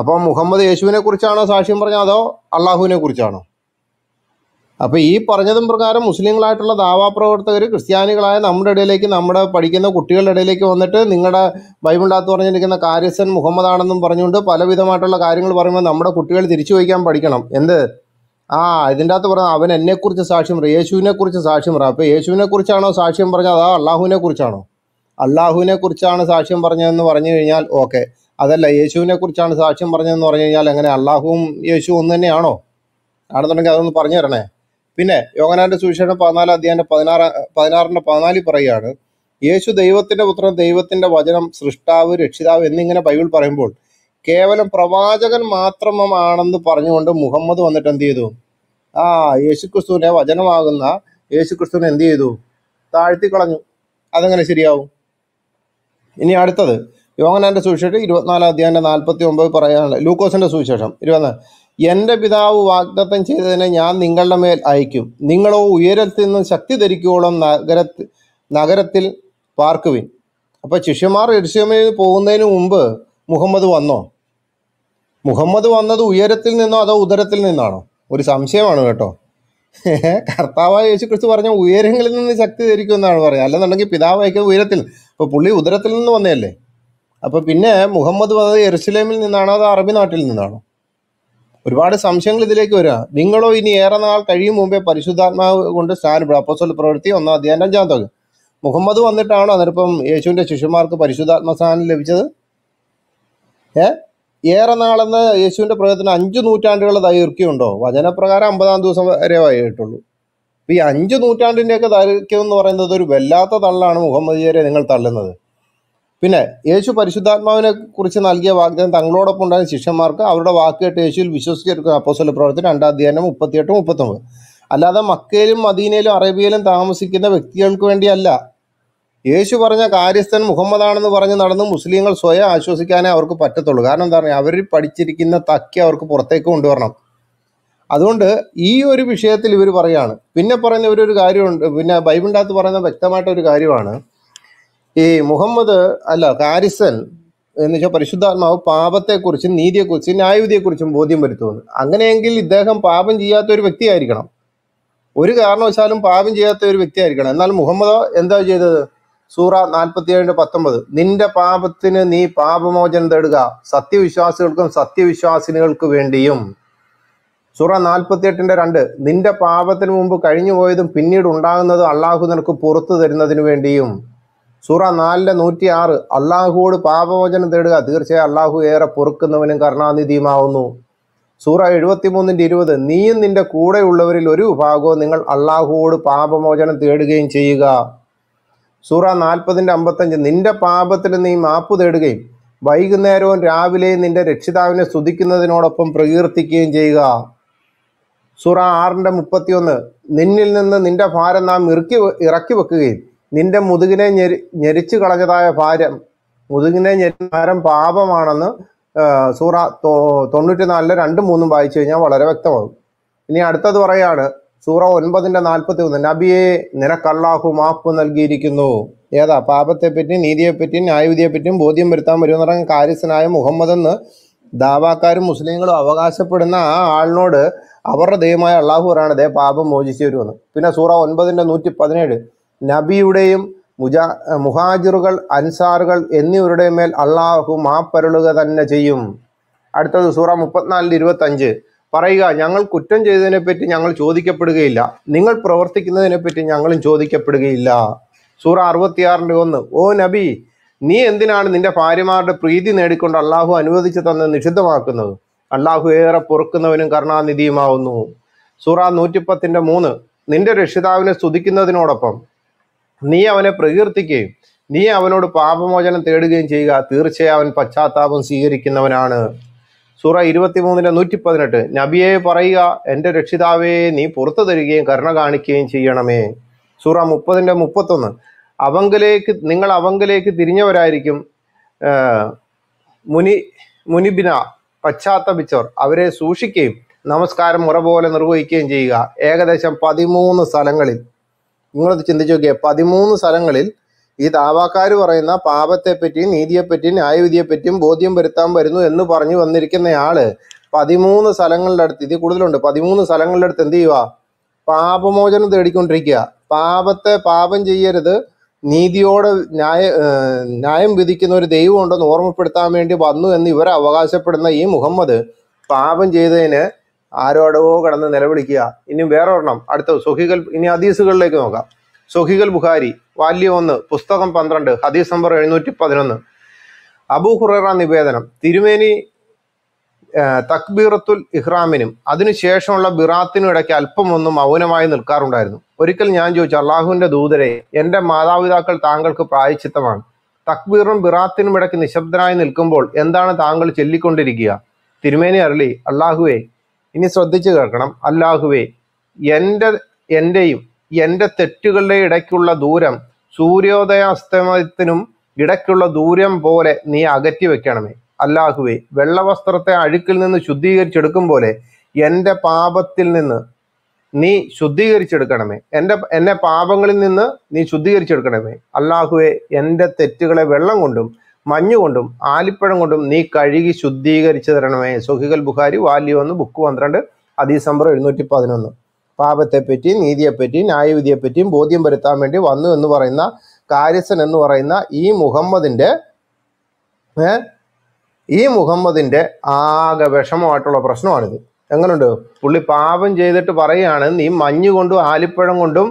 അപ്പം മുഹമ്മദ് യേശുവിനെ കുറിച്ചാണോ സാക്ഷ്യം പറഞ്ഞത് അതോ അള്ളാഹുവിനെ കുറിച്ചാണോ അപ്പോൾ ഈ പറഞ്ഞതും പ്രകാരം മുസ്ലിങ്ങളായിട്ടുള്ള പ്രവർത്തകർ ക്രിസ്ത്യാനികളായ നമ്മുടെ ഇടയിലേക്ക് നമ്മുടെ പഠിക്കുന്ന കുട്ടികളുടെ ഇടയിലേക്ക് വന്നിട്ട് നിങ്ങളുടെ ബൈബിളിനകത്ത് പറഞ്ഞിരിക്കുന്ന കാര്യസൻ മുഹമ്മദാണെന്നും പറഞ്ഞുകൊണ്ട് പലവിധമായിട്ടുള്ള കാര്യങ്ങൾ പറയുമ്പോൾ നമ്മുടെ കുട്ടികൾ തിരിച്ചു വയ്ക്കാൻ പഠിക്കണം എന്ത് ആ ഇതിൻ്റെ അകത്ത് പറഞ്ഞാൽ അവൻ എന്നെക്കുറിച്ച് സാക്ഷ്യം പറയും യേശുവിനെക്കുറിച്ച് സാക്ഷ്യം പറയും അപ്പോൾ യേശുവിനെക്കുറിച്ചാണോ സാക്ഷ്യം പറഞ്ഞത് അതോ അള്ളാഹുവിനെ കുറിച്ചാണ് സാക്ഷ്യം പറഞ്ഞതെന്ന് പറഞ്ഞു കഴിഞ്ഞാൽ ഓക്കെ അതല്ല യേശുവിനെ കുറിച്ചാണ് സാക്ഷ്യം പറഞ്ഞതെന്ന് പറഞ്ഞു കഴിഞ്ഞാൽ എങ്ങനെ അള്ളാഹുവും യേശു ഒന്ന് തന്നെയാണോ ആണെന്നുണ്ടെങ്കിൽ അതൊന്ന് പറഞ്ഞു തരണേ പിന്നെ യോഗനാന്റെ സുവിശേഷം പതിനാല് അധ്യായൻ്റെ പതിനാറ് പതിനാറിന്റെ പതിനാലിൽ പറയുകയാണ് യേശു ദൈവത്തിന്റെ പുത്രൻ ദൈവത്തിന്റെ വചനം സൃഷ്ടാവ് രക്ഷിതാവ് എന്നിങ്ങനെ ബൈബിൾ പറയുമ്പോൾ കേവലം പ്രവാചകൻ മാത്രമാണെന്ന് പറഞ്ഞുകൊണ്ട് മുഹമ്മദ് വന്നിട്ട് എന്ത് ചെയ്തു ആ യേശുക്രിസ്തുവിനെ വചനമാകുന്ന യേശുക്രിസ്തുവിനെ എന്ത് ചെയ്തു താഴ്ത്തി കളഞ്ഞു അതങ്ങനെ ശരിയാവും ഇനി അടുത്തത് യോഗനാൻ്റെ സുവിശേഷം ഇരുപത്തിനാല് അധ്യായൻ്റെ നാൽപ്പത്തി ഒമ്പത് പറയാനുണ്ട് ലൂക്കോസിൻ്റെ സുവിശേഷം ഇരുപത്തിനാല് എൻ്റെ പിതാവ് വാഗ്ദത്തം ചെയ്തതിനെ ഞാൻ നിങ്ങളുടെ മേൽ അയക്കും നിങ്ങളോ ഉയരത്തിൽ നിന്ന് ശക്തി ധരിക്കുവോളം നഗരത്തിൽ നഗരത്തിൽ പാർക്കുവിൻ അപ്പോൾ ശിഷ്യന്മാർ എരിശമയിൽ പോകുന്നതിന് മുമ്പ് മുഹമ്മദ് വന്നോ മുഹമ്മദ് വന്നത് ഉയരത്തിൽ നിന്നോ അതോ ഉദരത്തിൽ നിന്നാണോ ഒരു സംശയമാണ് കേട്ടോ കർത്താവായ യേശു ക്രിസ്തു പറഞ്ഞ ഉയരങ്ങളിൽ നിന്ന് ശക്തി ധരിക്കും എന്നാണ് പറയുക അല്ലെന്നുണ്ടെങ്കിൽ പിതാവ് അയക്കുന്നത് ഉയരത്തിൽ അപ്പോൾ പുള്ളി ഉദരത്തിൽ നിന്ന് വന്നതല്ലേ അപ്പോൾ പിന്നെ മുഹമ്മദ് വന്നത് എറുസലേമിൽ നിന്നാണോ അതോ അറബി നാട്ടിൽ നിന്നാണോ ഒരുപാട് സംശയങ്ങൾ ഇതിലേക്ക് വരിക നിങ്ങളോ ഇനി ഏറെ നാൾ കഴിയും മുമ്പേ പരിശുദ്ധാത്മാവ് കൊണ്ട് സ്നാനപ്പെടും അപ്പോസ്വല പ്രവൃത്തി ഒന്നാം അധ്യായം അഞ്ചാം തുക മുഹമ്മദ് വന്നിട്ടാണോ അന്നേരപ്പം യേശുവിന്റെ ശിഷ്യന്മാർക്ക് പരിശുദ്ധാത്മ സ്ഥാനം ലഭിച്ചത് ഏ ഏറെ നാളെന്ന് യേശുവിന്റെ പ്രയോഗത്തിന് അഞ്ചു നൂറ്റാണ്ടുകൾ ദൈർഘ്യമുണ്ടോ വചനപ്രകാരം അമ്പതാം ദിവസം വരെ ആയിട്ടുള്ളൂ ഈ അഞ്ച് നൂറ്റാണ്ടിൻ്റെയൊക്കെ ദൈർഘ്യം എന്ന് പറയുന്നത് ഒരു വല്ലാത്ത തള്ളാണ് മുഹമ്മദ് മുഹമ്മദിയരെ നിങ്ങൾ തള്ളുന്നത് പിന്നെ യേശു പരിശുദ്ധാത്മാവിനെ കുറിച്ച് നൽകിയ വാഗ്ദാനം തങ്ങളോടൊപ്പം ഉണ്ടായ ശിഷ്യന്മാർക്ക് അവരുടെ വാക്ക് കേട്ട് യേശുവിൽ വിശ്വസിച്ചെടുക്കുന്ന അപ്പോസല പ്രവർത്തനം രണ്ടാം അധ്യായം മുപ്പത്തിയെട്ട് മുപ്പത്തൊമ്പത് അല്ലാതെ മക്കയിലും മദീനയിലും അറേബ്യയിലും താമസിക്കുന്ന വ്യക്തികൾക്ക് വേണ്ടിയല്ല യേശു പറഞ്ഞ കാര്യസ്ഥൻ മുഹമ്മദാണെന്ന് പറഞ്ഞ് നടന്ന് മുസ്ലിങ്ങൾ സ്വയം ആശ്വസിക്കാനേ അവർക്ക് പറ്റത്തുള്ളൂ കാരണം എന്താ പറയുക അവർ പഠിച്ചിരിക്കുന്ന തക്കി അവർക്ക് പുറത്തേക്ക് കൊണ്ടുവരണം അതുകൊണ്ട് ഈ ഒരു വിഷയത്തിൽ ഇവർ പറയാണ് പിന്നെ പറയുന്ന ഒരു കാര്യമുണ്ട് പിന്നെ ബൈബിളിൻ്റെ അകത്ത് പറയുന്ന വ്യക്തമായിട്ടൊരു കാര്യമാണ് ഈ മുഹമ്മദ് അല്ല കാരിസൻ എന്ന് വെച്ചാൽ പരിശുദ്ധാത്മാവ് പാപത്തെക്കുറിച്ചും നീതിയെക്കുറിച്ചും ന്യായവിധിയെക്കുറിച്ചും ബോധ്യം വരുത്തുമെന്ന് അങ്ങനെയെങ്കിൽ ഇദ്ദേഹം പാപം ചെയ്യാത്ത ഒരു വ്യക്തിയായിരിക്കണം ഒരു കാരണവശാലും പാപം ചെയ്യാത്ത ഒരു വ്യക്തിയായിരിക്കണം എന്നാൽ മുഹമ്മദ് എന്താ ചെയ്തത് സൂറ നാൽപ്പത്തിയേഴിന്റെ പത്തൊമ്പത് നിന്റെ പാപത്തിന് നീ പാപമോചനം തേടുക സത്യവിശ്വാസികൾക്കും സത്യവിശ്വാസിനികൾക്ക് വേണ്ടിയും സൂറ നാൽപ്പത്തിയെട്ടിന്റെ രണ്ട് നിന്റെ പാപത്തിന് മുമ്പ് കഴിഞ്ഞു പോയതും പിന്നീട് ഉണ്ടാകുന്നതും അള്ളാഹു നിനക്ക് പുറത്തു തരുന്നതിന് വേണ്ടിയും സൂറ നാലിലെ നൂറ്റി ആറ് അള്ളാഹുവോട് പാപമോചനം തേടുക തീർച്ചയായും അള്ളാഹു ഏറെ പൊറുക്കുന്നവനും കരുണാനിധിയുമാവുന്നു സൂറ എഴുപത്തിമൂന്നിൻ്റെ ഇരുപത് നീയും നിന്റെ കൂടെയുള്ളവരിൽ ഒരു വിഭാഗവും നിങ്ങൾ അള്ളാഹുവോട് പാപമോചനം തേടുകയും ചെയ്യുക സൂറ നാൽപ്പതിൻ്റെ അമ്പത്തഞ്ച് നിന്റെ പാപത്തിൽ നീ മാപ്പ് തേടുകയും വൈകുന്നേരവും രാവിലെയും നിന്റെ രക്ഷിതാവിനെ സ്തുതിക്കുന്നതിനോടൊപ്പം പ്രകീർത്തിക്കുകയും ചെയ്യുക സൂറ ആറിൻ്റെ മുപ്പത്തിയൊന്ന് നിന്നിൽ നിന്ന് നിന്റെ ഭാരം നാം ഇറക്കി ഇറക്കി വെക്കുകയും നിന്റെ മുതുകിനെ ഞെരി ഞെരിച്ചു കളഞ്ഞതായ ഭാരം മുതുകിനെ ഞെരി ഭാരം പാപമാണെന്ന് സൂറ തൊണ്ണൂറ്റി നാലിലെ രണ്ടും മൂന്നും വായിച്ചു കഴിഞ്ഞാൽ വളരെ വ്യക്തമാകും ഇനി അടുത്തത് പറയാണ് സൂറ ഒൻപതിന്റെ നാൽപ്പത്തി ഒന്ന് നബിയെ നിനക്കള്ളാഹു മാപ്പ് നൽകിയിരിക്കുന്നു ഏതാ പറ്റി നീതിയെപ്പറ്റിയും ന്യായവിധിയെപ്പറ്റിയും ബോധ്യം വരുത്താൻ വരുമെന്ന് കാര്യസ്ഥനായ മുഹമ്മദ് എന്ന് ദാവാക്കാരും മുസ്ലിങ്ങളും അവകാശപ്പെടുന്ന ആ ആളിനോട് അവരുടെ ദൈവമായ അള്ളാഹു പറയാണ് ദേ പാപം മോചിച്ചു വരുമെന്ന് പിന്നെ സൂറ ഒൻപതിന്റെ നൂറ്റി പതിനേഴ് നബിയുടെയും മുജാ മുഹാജിറുകൾ അൻസാറുകൾ എന്നിവരുടെ മേൽ അള്ളാഹു മാപ്പരുളുക തന്നെ ചെയ്യും അടുത്തത് സൂറ മുപ്പത്തിനാലിൽ ഇരുപത്തഞ്ച് പറയുക ഞങ്ങൾ കുറ്റം പറ്റി ഞങ്ങൾ ചോദിക്കപ്പെടുകയില്ല നിങ്ങൾ പ്രവർത്തിക്കുന്നതിനെപ്പറ്റി ഞങ്ങളും ചോദിക്കപ്പെടുകയില്ല സൂറ അറുപത്തിയാറിൻ്റെ ഒന്ന് ഓ നബി നീ എന്തിനാണ് നിന്റെ ഭാര്യമാരുടെ പ്രീതി നേടിക്കൊണ്ട് അള്ളാഹു അനുവദിച്ചു തന്നെ നിഷിദ്ധമാക്കുന്നത് അള്ളാഹു ഏറെ പൊറുക്കുന്നവനും കരുണാനിധിയുമാവുന്നു സൂറ നൂറ്റിപ്പത്തിൻ്റെ മൂന്ന് നിന്റെ രക്ഷിതാവിനെ സ്തുതിക്കുന്നതിനോടൊപ്പം നീ അവനെ പ്രകീർത്തിക്കുകയും നീ അവനോട് പാപമോചനം തേടുകയും ചെയ്യുക തീർച്ചയായും അവൻ പശ്ചാത്താപം സ്വീകരിക്കുന്നവനാണ് സൂറ ഇരുപത്തിമൂന്നിൻ്റെ നൂറ്റി പതിനെട്ട് നബിയെ പറയുക എൻ്റെ രക്ഷിതാവേ നീ പുറത്തു തരികയും കരുണ കാണിക്കുകയും ചെയ്യണമേ സൂറ മുപ്പതിൻ്റെ മുപ്പത്തൊന്ന് അവങ്കലേക്ക് നിങ്ങൾ അവങ്കലേക്ക് തിരിഞ്ഞവരായിരിക്കും മുനി മുനിബിന പശ്ചാത്തപിച്ചവർ അവരെ സൂക്ഷിക്കുകയും നമസ്കാരം മുറ പോലെ നിർവഹിക്കുകയും ചെയ്യുക ഏകദേശം പതിമൂന്ന് സ്ഥലങ്ങളിൽ നിങ്ങളത് ചിന്തിച്ചു നോക്കിയാൽ പതിമൂന്ന് സ്ഥലങ്ങളിൽ ഈ താവാക്കാർ പറയുന്ന പാപത്തെപ്പറ്റിയും നീതിയെപ്പറ്റിയും ന്യായവിധിയെപ്പറ്റിയും ബോധ്യം വരുത്താൻ വരുന്നു എന്ന് പറഞ്ഞു വന്നിരിക്കുന്നയാള് പതിമൂന്ന് സ്ഥലങ്ങളുടെ അടുത്ത് ഇത് കൂടുതലുണ്ട് പതിമൂന്ന് സ്ഥലങ്ങളുടെ അടുത്ത് എന്ത് ചെയ്യുക പാപമോചനം തേടിക്കൊണ്ടിരിക്കുക പാപത്തെ പാപം ചെയ്യരുത് നീതിയോടെ ന്യായ ന്യായം വിധിക്കുന്ന ഒരു ദൈവം ഉണ്ടെന്ന് ഓർമ്മപ്പെടുത്താൻ വേണ്ടി വന്നു എന്ന് ഇവർ അവകാശപ്പെടുന്ന ഈ മുഹമ്മദ് പാപം ചെയ്തതിന് ആരോടോ കടന്ന് നിലവിളിക്കുക ഇനി വേറെ അടുത്ത സുഹികൾ ഇനി ഹദീസുകളിലേക്ക് നോക്കാം സുഹികൾ ബുഖാരി വാല്യം ഒന്ന് പുസ്തകം പന്ത്രണ്ട് ഹദീസ് നമ്പർ എഴുന്നൂറ്റി പതിനൊന്ന് അബു നിവേദനം തിരുമേനി തക്ബീറത്തുൽ ഇഹ്റാമിനും അതിനുശേഷമുള്ള ബിറാത്തിനും ഇടയ്ക്ക് അല്പം ഒന്ന് മൗനമായി നിൽക്കാറുണ്ടായിരുന്നു ഒരിക്കൽ ഞാൻ ചോദിച്ചു അള്ളാഹുവിന്റെ ദൂതരെ എൻ്റെ മാതാപിതാക്കൾ താങ്കൾക്ക് പ്രായച്ചിത്തമാണ് തക്ബീറും ബിറാത്തിനും ഇടയ്ക്ക് നിശബ്ദനായി നിൽക്കുമ്പോൾ എന്താണ് താങ്കൾ ചൊല്ലിക്കൊണ്ടിരിക്കുക തിരുമേനി അരളി അള്ളാഹുവേ ഇനി ശ്രദ്ധിച്ചു കേൾക്കണം അല്ലാഹുവേ എൻ്റെ എൻ്റെയും എൻ്റെ തെറ്റുകളുടെ ഇടയ്ക്കുള്ള ദൂരം സൂര്യോദയാസ്തമയത്തിനും ഇടയ്ക്കുള്ള ദൂരം പോലെ നീ അകറ്റി വെക്കണമേ അല്ലാഹുവേ വെള്ളവസ്ത്രത്തെ അഴുക്കിൽ നിന്ന് ശുദ്ധീകരിച്ചെടുക്കും പോലെ എൻ്റെ പാപത്തിൽ നിന്ന് നീ ശുദ്ധീകരിച്ചെടുക്കണമേ എൻ്റെ എന്നെ പാപങ്ങളിൽ നിന്ന് നീ ശുദ്ധീകരിച്ചെടുക്കണമേ അല്ലാഹുവേ എൻ്റെ തെറ്റുകളെ വെള്ളം കൊണ്ടും മഞ്ഞുകൊണ്ടും ആലിപ്പഴം കൊണ്ടും നീ കഴുകി ശുദ്ധീകരിച്ചു തരണമേ സൊഹികൽ ബുഖാരി വാല്യു ഒന്ന് ബുക്ക് പന്ത്രണ്ട് അതീസംബർ നമ്പർ എഴുന്നൂറ്റി പതിനൊന്ന് പാപത്തെപ്പറ്റിയും നീതിയെപ്പറ്റിയും ന്യായവിധിയെപ്പറ്റിയും ബോധ്യം വരുത്താൻ വേണ്ടി വന്നു എന്ന് പറയുന്ന കാര്യസൻ എന്ന് പറയുന്ന ഈ മുഹമ്മദിൻ്റെ ഈ മുഹമ്മദിൻ്റെ ആകെ വിഷമമായിട്ടുള്ള പ്രശ്നമാണിത് എങ്ങനെയുണ്ട് പുള്ളി പാപം ചെയ്തിട്ട് പറയുകയാണ് നീ മഞ്ഞുകൊണ്ടും കൊണ്ടും ആലിപ്പഴം കൊണ്ടും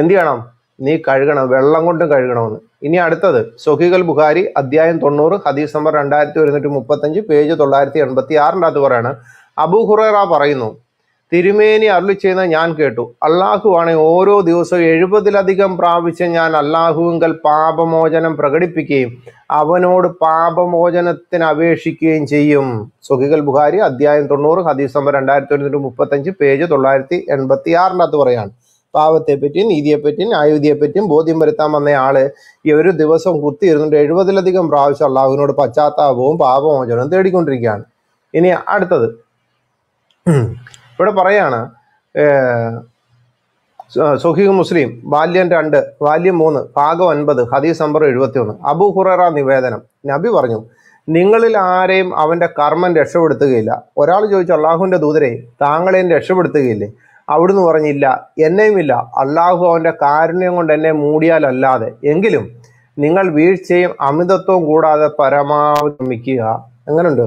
എന്ത് ചെയ്യണം നീ കഴുകണം വെള്ളം കൊണ്ടും കഴുകണമെന്ന് ഇനി അടുത്തത് സൊഹീഖൽ ബുഖാരി അധ്യായം തൊണ്ണൂറ് ഹദീസ് നമ്പർ രണ്ടായിരത്തി ഒരുന്നൂറ്റി മുപ്പത്തഞ്ച് പേജ് തൊള്ളായിരത്തി എൺപത്തി ആറിൻ്റെ അകത്ത് പറയാണ് അബു ഹുറേറ പറയുന്നു തിരുമേനി അരുളി ചെയ്യുന്ന ഞാൻ കേട്ടു അള്ളാഹുവാണ് ഓരോ ദിവസവും എഴുപതിലധികം പ്രാവശ്യം ഞാൻ അള്ളാഹുവിങ്കൽ പാപമോചനം പ്രകടിപ്പിക്കുകയും അവനോട് പാപമോചനത്തിന് അപേക്ഷിക്കുകയും ചെയ്യും സുഖികൽ ബുഹാരി അധ്യായം തൊണ്ണൂറ് ഹദീസ് നമ്പർ രണ്ടായിരത്തി ഒരുന്നൂറ്റി മുപ്പത്തഞ്ച് പേജ് തൊള്ളായിരത്തി എൺപത്തി ആറിൻ്റെ ആറിനകത്ത് പറയാണ് പാപത്തെപ്പറ്റിയും നീതിയെപ്പറ്റിയും ആയുധിയെപ്പറ്റിയും ബോധ്യം വരുത്താൻ വന്ന ആള് ഈ ഒരു ദിവസം കുത്തിയിരുന്നിട്ട് എഴുപതിലധികം പ്രാവശ്യം അള്ളാഹുവിനോട് പശ്ചാത്താപവും പാപമോചനവും തേടിക്കൊണ്ടിരിക്കുകയാണ് ഇനി അടുത്തത് ഇവിടെ പറയാണ് സൊഹീഖ് മുസ്ലിം ബാല്യം രണ്ട് ബാല്യം മൂന്ന് ഭാഗം ഒൻപത് ഹദീസ് നമ്പർ എഴുപത്തി ഒന്ന് അബു ഹുററ നിവേദനം നബി പറഞ്ഞു നിങ്ങളിൽ ആരെയും അവൻ്റെ കർമ്മം രക്ഷപ്പെടുത്തുകയില്ല ഒരാൾ ചോദിച്ചു അള്ളാഹുവിൻ്റെ ദൂതരെ താങ്കളെയും രക്ഷപ്പെടുത്തുകയില്ലേ അവിടുന്ന് പറഞ്ഞില്ല ഇല്ല അള്ളാഹു അവൻ്റെ കാരുണ്യം കൊണ്ട് എന്നെ മൂടിയാലല്ലാതെ എങ്കിലും നിങ്ങൾ വീഴ്ചയും അമിതത്വവും കൂടാതെ പരമാവധി ശ്രമിക്കുക എങ്ങനെയുണ്ട്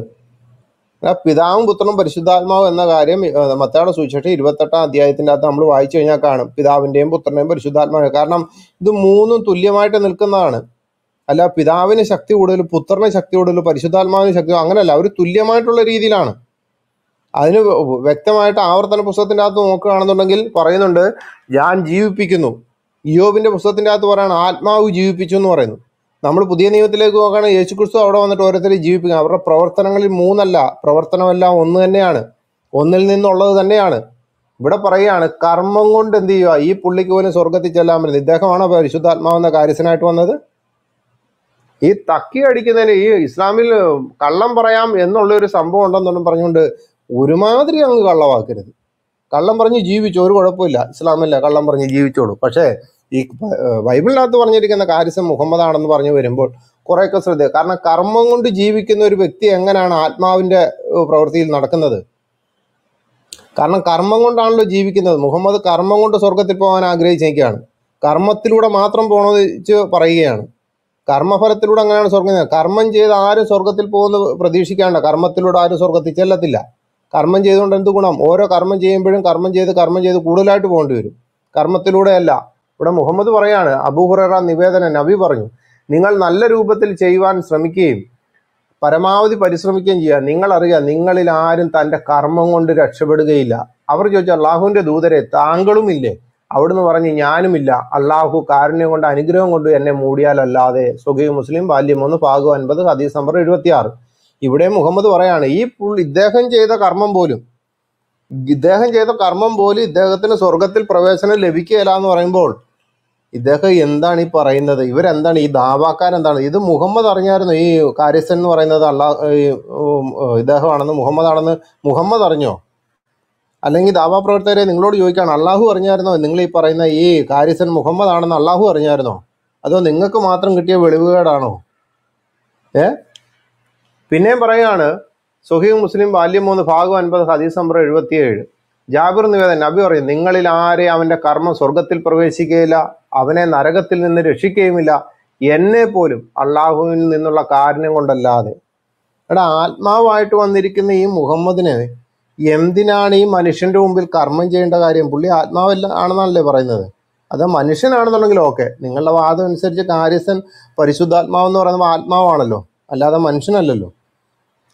പിതാവും പുത്രനും പരിശുദ്ധാത്മാവും എന്ന കാര്യം മത്തയുടെ സൂചിച്ചിട്ട് ഇരുപത്തെട്ടാം അധ്യായത്തിൻ്റെ അകത്ത് നമ്മൾ വായിച്ചു കഴിഞ്ഞാൽ കാണും പിതാവിൻ്റെയും പുത്രനെയും പരിശുദ്ധാത്മാവും കാരണം ഇത് മൂന്നും തുല്യമായിട്ട് നിൽക്കുന്നതാണ് അല്ല പിതാവിന് ശക്തി കൂടുതൽ പുത്രന് ശക്തി കൂടുതൽ പരിശുദ്ധാത്മാവിന് ശക്തി അങ്ങനെയല്ല അവർ തുല്യമായിട്ടുള്ള രീതിയിലാണ് അതിന് വ്യക്തമായിട്ട് ആവർത്തന പുസ്തകത്തിൻ്റെ അകത്ത് നോക്കുകയാണെന്നുണ്ടെങ്കിൽ പറയുന്നുണ്ട് ഞാൻ ജീവിപ്പിക്കുന്നു യോബിൻ്റെ പുസ്തകത്തിൻ്റെ അകത്ത് പറയാണ് ആത്മാവ് ജീവിപ്പിച്ചു എന്ന് പറയുന്നു നമ്മൾ പുതിയ നിയമത്തിലേക്ക് നോക്കുകയാണെങ്കിൽ യേശു ക്രിസ്തു അവിടെ വന്നിട്ട് ഓരോരുത്തരെ ജീവിപ്പിക്കുക അവരുടെ പ്രവർത്തനങ്ങളിൽ മൂന്നല്ല പ്രവർത്തനമെല്ലാം ഒന്ന് തന്നെയാണ് ഒന്നിൽ നിന്നുള്ളത് തന്നെയാണ് ഇവിടെ പറയുകയാണ് കർമ്മം കൊണ്ട് എന്ത് ചെയ്യുക ഈ പുള്ളിക്ക് പോലും സ്വർഗത്തിൽ ചെല്ലാൻ പറ്റുന്നത് ഇദ്ദേഹമാണോ പരിശുദ്ധാത്മാവെന്ന കാര്യസ്ഥനായിട്ട് വന്നത് ഈ തക്കി അടിക്കുന്നതിന് ഈ ഇസ്ലാമിൽ കള്ളം പറയാം എന്നുള്ളൊരു സംഭവം ഉണ്ടെന്നൊന്നും പറഞ്ഞുകൊണ്ട് ഒരുമാതിരി അങ്ങ് കള്ളവാക്കരുത് കള്ളം പറഞ്ഞ് ജീവിച്ചു ഒരു കുഴപ്പമില്ല ഇസ്ലാമല്ല കള്ളം പറഞ്ഞ് ജീവിച്ചോളൂ പക്ഷേ ഈ ബൈബിളിനകത്ത് പറഞ്ഞിരിക്കുന്ന കാര്യസം മുഹമ്മദാണെന്ന് പറഞ്ഞു വരുമ്പോൾ കുറേയൊക്കെ ശ്രദ്ധ കാരണം കർമ്മം കൊണ്ട് ജീവിക്കുന്ന ഒരു വ്യക്തി എങ്ങനെയാണ് ആത്മാവിൻ്റെ പ്രവൃത്തിയിൽ നടക്കുന്നത് കാരണം കർമ്മം കൊണ്ടാണല്ലോ ജീവിക്കുന്നത് മുഹമ്മദ് കർമ്മം കൊണ്ട് സ്വർഗത്തിൽ പോകാൻ ആഗ്രഹിച്ചേക്കാണ് കർമ്മത്തിലൂടെ മാത്രം പോകണമെന്ന് പറയുകയാണ് കർമ്മഫലത്തിലൂടെ അങ്ങനെയാണ് സ്വർഗം കർമ്മം ചെയ്ത് ആരും സ്വർഗത്തിൽ പോകുന്നത് പ്രതീക്ഷിക്കാണ്ട് കർമ്മത്തിലൂടെ ആരും സ്വർഗത്തിൽ ചെല്ലത്തില്ല കർമ്മം ചെയ്തുകൊണ്ട് എന്ത് ഗുണം ഓരോ കർമ്മം ചെയ്യുമ്പോഴും കർമ്മം ചെയ്ത് കർമ്മം ചെയ്ത് കൂടുതലായിട്ട് പോകേണ്ടി വരും കർമ്മത്തിലൂടെയല്ല ഇവിടെ മുഹമ്മദ് പറയാണ് അബൂഹുറ നിവേദന നബി പറഞ്ഞു നിങ്ങൾ നല്ല രൂപത്തിൽ ചെയ്യുവാൻ ശ്രമിക്കുകയും പരമാവധി പരിശ്രമിക്കുകയും ചെയ്യുക നിങ്ങളറിയാം നിങ്ങളിൽ ആരും തൻ്റെ കർമ്മം കൊണ്ട് രക്ഷപ്പെടുകയില്ല അവർ ചോദിച്ചു അള്ളാഹുവിൻ്റെ ദൂതരെ ഇല്ലേ അവിടുന്ന് പറഞ്ഞ് ഞാനുമില്ല അള്ളാഹു കാരുണ്യം കൊണ്ട് അനുഗ്രഹം കൊണ്ട് എന്നെ മൂടിയാലല്ലാതെ സുഖി മുസ്ലിം ബാല്യം ഒന്ന് ഭാഗം അൻപത് ഹദീസ് നമ്പർ എഴുപത്തിയാറ് ഇവിടെ മുഹമ്മദ് പറയാണ് ഈ ഇദ്ദേഹം ചെയ്ത കർമ്മം പോലും ഇദ്ദേഹം ചെയ്ത കർമ്മം പോലും ഇദ്ദേഹത്തിന് സ്വർഗത്തിൽ പ്രവേശനം ലഭിക്കുകയില്ല എന്ന് പറയുമ്പോൾ ഇദ്ദേഹം എന്താണ് ഈ പറയുന്നത് ഇവരെന്താണ് ഈ എന്താണ് ഇത് മുഹമ്മദ് അറിഞ്ഞായിരുന്നു ഈ കാര്യസൻ എന്ന് പറയുന്നത് അല്ലാ ഇദ്ദേഹമാണെന്ന് മുഹമ്മദ് ആണെന്ന് മുഹമ്മദ് അറിഞ്ഞോ അല്ലെങ്കിൽ ദാവാ പ്രവർത്തകരെ നിങ്ങളോട് ചോദിക്കുകയാണ് അള്ളാഹു അറിഞ്ഞായിരുന്നോ നിങ്ങൾ ഈ പറയുന്ന ഈ കാര്യസൻ മുഹമ്മദ് ആണെന്ന് അള്ളാഹു അറിഞ്ഞായിരുന്നോ അതോ നിങ്ങൾക്ക് മാത്രം കിട്ടിയ വെളിവുകേടാണോ ഏഹ് പിന്നെയും പറയുകയാണ് സുഹീ മുസ്ലിം ബാല്യം മൂന്ന് ഭാഗം അൻപത് ഹദീസ് നമ്പർ എഴുപത്തിയേഴ് ജാബിർ നിവേദൻ നബി പറയും നിങ്ങളിൽ ആരെ അവൻ്റെ കർമ്മം സ്വർഗത്തിൽ പ്രവേശിക്കുകയില്ല അവനെ നരകത്തിൽ നിന്ന് രക്ഷിക്കുകയുമില്ല എന്നെ പോലും അള്ളാഹുവിൽ നിന്നുള്ള കാരണം കൊണ്ടല്ലാതെ എടാ ആത്മാവായിട്ട് വന്നിരിക്കുന്ന ഈ മുഹമ്മദിനെ എന്തിനാണ് ഈ മനുഷ്യൻ്റെ മുമ്പിൽ കർമ്മം ചെയ്യേണ്ട കാര്യം പുള്ളി ആത്മാവല്ല ആണെന്നാണല്ലേ പറയുന്നത് അത് മനുഷ്യനാണെന്നുണ്ടെങ്കിൽ ഓക്കെ നിങ്ങളുടെ വാദം അനുസരിച്ച് കാര്യസ്ഥൻ പരിശുദ്ധാത്മാവെന്ന് പറയുന്നത് ആത്മാവാണല്ലോ അല്ലാതെ മനുഷ്യനല്ലല്ലോ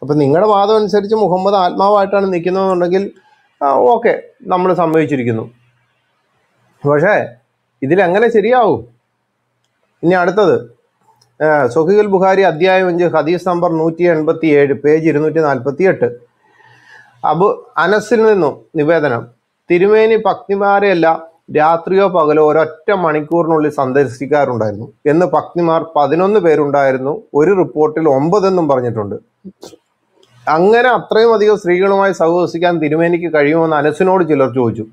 അപ്പം നിങ്ങളുടെ വാദം അനുസരിച്ച് മുഹമ്മദ് ആത്മാവായിട്ടാണ് നിൽക്കുന്നതെന്നുണ്ടെങ്കിൽ ഓക്കെ നമ്മൾ സംഭവിച്ചിരിക്കുന്നു പക്ഷേ ഇതിലെങ്ങനെ ശരിയാവും ഇനി അടുത്തത് സൊഹീൽ ബുഖാരി അധ്യായം അഞ്ച് ഹദീസ് നമ്പർ നൂറ്റി എൺപത്തി ഏഴ് പേജ് ഇരുന്നൂറ്റി നാൽപ്പത്തി എട്ട് അബു അനസിൽ നിന്നും നിവേദനം തിരുമേനി പത്നിമാരെയല്ല രാത്രിയോ പകലോ ഒരൊറ്റ മണിക്കൂറിനുള്ളിൽ സന്ദർശിക്കാറുണ്ടായിരുന്നു എന്ന് പത്നിമാർ പതിനൊന്ന് പേരുണ്ടായിരുന്നു ഒരു റിപ്പോർട്ടിൽ ഒമ്പതെന്നും പറഞ്ഞിട്ടുണ്ട് അങ്ങനെ അത്രയും അധികം സ്ത്രീകളുമായി സഹവസിക്കാൻ തിരുമേനിക്ക് കഴിയുമെന്ന് അനസിനോട് ചിലർ ചോദിച്ചു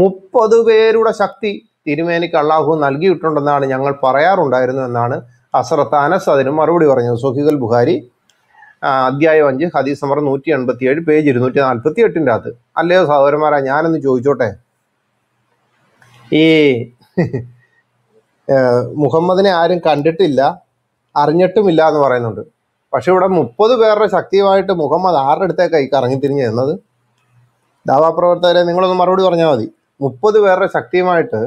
മുപ്പത് പേരുടെ ശക്തി തിരുമേനിക്ക് അള്ളാഹു നൽകിയിട്ടുണ്ടെന്നാണ് ഞങ്ങൾ പറയാറുണ്ടായിരുന്നു എന്നാണ് അസറത്ത് അനസ് അതിന് മറുപടി പറഞ്ഞത് സുഹിഖൽ ബുഹാരി അധ്യായം അഞ്ച് ഹദീസ് നമ്പർ നൂറ്റി എൺപത്തി ഏഴ് പേജ് ഇരുന്നൂറ്റി നാൽപ്പത്തി എട്ടിൻ്റെ അകത്ത് അല്ലയോ സഹോദരന്മാരാ ഞാനൊന്ന് ചോദിച്ചോട്ടെ ഈ മുഹമ്മദിനെ ആരും കണ്ടിട്ടില്ല അറിഞ്ഞിട്ടുമില്ല എന്ന് പറയുന്നുണ്ട് പക്ഷെ ഇവിടെ മുപ്പത് പേരുടെ ശക്തിയുമായിട്ട് മുഹമ്മദ് ആരുടെ അടുത്തേക്കായി കറങ്ങിത്തിരിഞ്ഞ് എന്നത് പ്രവർത്തകരെ നിങ്ങളൊന്ന് മറുപടി പറഞ്ഞാൽ മതി മുപ്പത് പേരുടെ ശക്തിയുമായിട്ട്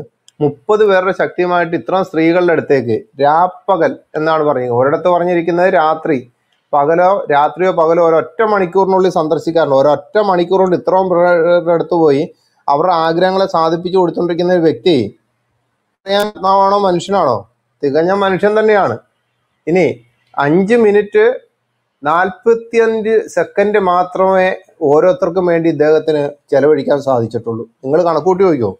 മുപ്പത് പേരുടെ ശക്തിയുമായിട്ട് ഇത്രയും സ്ത്രീകളുടെ അടുത്തേക്ക് രാപ്പകൽ എന്നാണ് പറയുന്നത് ഒരിടത്ത് പറഞ്ഞിരിക്കുന്നത് രാത്രി പകലോ രാത്രിയോ പകലോ ഒരൊറ്റ മണിക്കൂറിനുള്ളിൽ സന്ദർശിക്കാറുണ്ട് ഒരൊറ്റ മണിക്കൂർ ഇത്രയും പേരുടെ അടുത്ത് പോയി അവരുടെ ആഗ്രഹങ്ങളെ സാധിപ്പിച്ചു കൊടുത്തുകൊണ്ടിരിക്കുന്ന ഒരു വ്യക്തി ആണോ മനുഷ്യനാണോ തികഞ്ഞ മനുഷ്യൻ തന്നെയാണ് ഇനി അഞ്ച് മിനിറ്റ് നാൽപ്പത്തിയഞ്ച് സെക്കൻഡ് മാത്രമേ ഓരോരുത്തർക്കും വേണ്ടി ഇദ്ദേഹത്തിന് ചെലവഴിക്കാൻ സാധിച്ചിട്ടുള്ളൂ നിങ്ങൾ കണക്കൂട്ടി നോക്കിയോ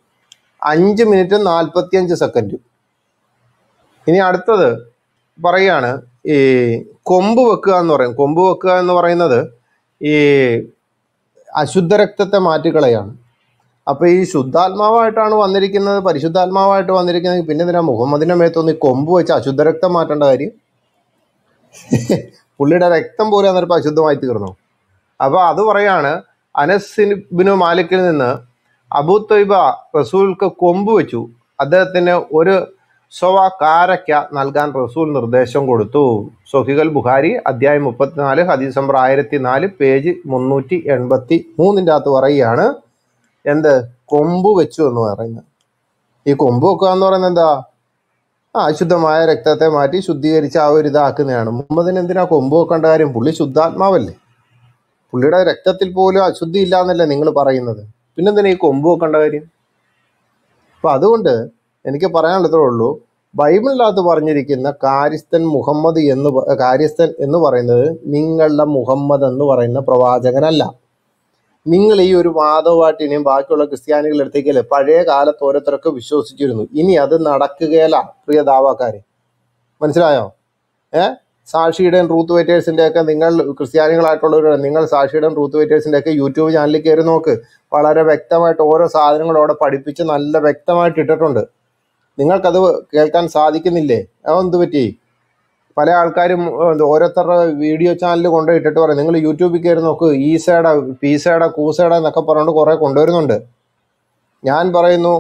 അഞ്ച് മിനിറ്റ് നാൽപ്പത്തിയഞ്ച് സെക്കൻഡ് ഇനി അടുത്തത് പറയാണ് ഈ കൊമ്പ് വെക്കുക എന്ന് പറയും കൊമ്പ് വെക്കുക എന്ന് പറയുന്നത് ഈ അശുദ്ധ രക്തത്തെ മാറ്റിക്കളയാണ് അപ്പോൾ ഈ ശുദ്ധാത്മാവായിട്ടാണ് വന്നിരിക്കുന്നത് പരിശുദ്ധാത്മാവായിട്ട് വന്നിരിക്കുന്നത് പിന്നെ എന്തിനാ മുഹമ്മദിൻ്റെ മേത്തൊന്ന് ഈ കൊമ്പ് വെച്ച് അശുദ്ധ രക്തം മാറ്റേണ്ട കാര്യം പുള്ളിയുടെ രക്തം പോലും അന്നേരപ്പോൾ അശുദ്ധമായി തീർന്നു അപ്പോൾ അത് പറയാണ് അനസിബിനു മാലിക്കിൽ നിന്ന് അബൂ തൊയ്ബ റസൂൽക്ക് കൊമ്പ് വെച്ചു അദ്ദേഹത്തിന് ഒരു സ്വവ കാരക്ക നൽകാൻ റസൂൽ നിർദ്ദേശം കൊടുത്തു സൊഹികൽ ബുഹാരി അധ്യായം മുപ്പത്തിനാല് ഹദീസ് നമ്പർ ആയിരത്തി നാല് പേജ് മുന്നൂറ്റി എൺപത്തി മൂന്നിൻ്റെ അകത്ത് പറയുകയാണ് എന്ത് കൊമ്പ് വെച്ചു എന്ന് പറയുന്നത് ഈ കൊമ്പ് വെക്കുക എന്ന് പറയുന്നത് എന്താ ആ അശുദ്ധമായ രക്തത്തെ മാറ്റി ശുദ്ധീകരിച്ച് ആ ഒരു ഇതാക്കുന്നതാണ് മുഹമ്മദിന് എന്തിനാ കൊമ്പ് വെക്കേണ്ട കാര്യം പുള്ളി ശുദ്ധാത്മാവല്ലേ പുള്ളിയുടെ രക്തത്തിൽ പോലും അശുദ്ധി ഇല്ല എന്നല്ലേ നിങ്ങൾ പറയുന്നത് പിന്നെന്തിനാ ഈ കൊമ്പ് വെക്കേണ്ട കാര്യം അപ്പൊ അതുകൊണ്ട് എനിക്ക് പറയാനുള്ളതേ ഉള്ളൂ ബൈബിളിനകത്ത് പറഞ്ഞിരിക്കുന്ന കാര്യസ്ഥൻ മുഹമ്മദ് എന്ന് കാര്യസ്ഥൻ എന്ന് പറയുന്നത് നിങ്ങളുടെ മുഹമ്മദ് എന്ന് പറയുന്ന പ്രവാചകനല്ല നിങ്ങൾ ഈ ഒരു വാദവുമായിട്ട് ബാക്കിയുള്ള ക്രിസ്ത്യാനികളെടുത്തേക്കല്ല പഴയ കാലത്ത് ഓരോരുത്തരൊക്കെ വിശ്വസിച്ചിരുന്നു ഇനി അത് നടക്കുകയല്ല പ്രിയ ദാവാക്കാരെ മനസ്സിലായോ ഏ സാക്ഷിയുടെയും റൂത്ത് വെറ്റേഴ്സിന്റെ ഒക്കെ നിങ്ങൾ ക്രിസ്ത്യാനികളായിട്ടുള്ളവരുടെ നിങ്ങൾ സാക്ഷിയുടെയും റൂത്ത് വെറ്റേഴ്സിന്റെ ഒക്കെ യൂട്യൂബ് ചാനലിൽ കയറി നോക്ക് വളരെ വ്യക്തമായിട്ട് ഓരോ സാധനങ്ങളും അവിടെ പഠിപ്പിച്ച് നല്ല വ്യക്തമായിട്ട് ഇട്ടിട്ടുണ്ട് നിങ്ങൾക്കത് കേൾക്കാൻ സാധിക്കുന്നില്ലേ അതെന്ത് പറ്റി പല ആൾക്കാരും ഓരോരുത്തരുടെ വീഡിയോ ചാനൽ കൊണ്ടുപോയി ഇട്ടിട്ട് പറയും നിങ്ങൾ യൂട്യൂബിൽ കയറി നോക്ക് ഈസേട പീസേട കൂസേട എന്നൊക്കെ പറഞ്ഞുകൊണ്ട് കുറേ കൊണ്ടുവരുന്നുണ്ട് ഞാൻ പറയുന്നു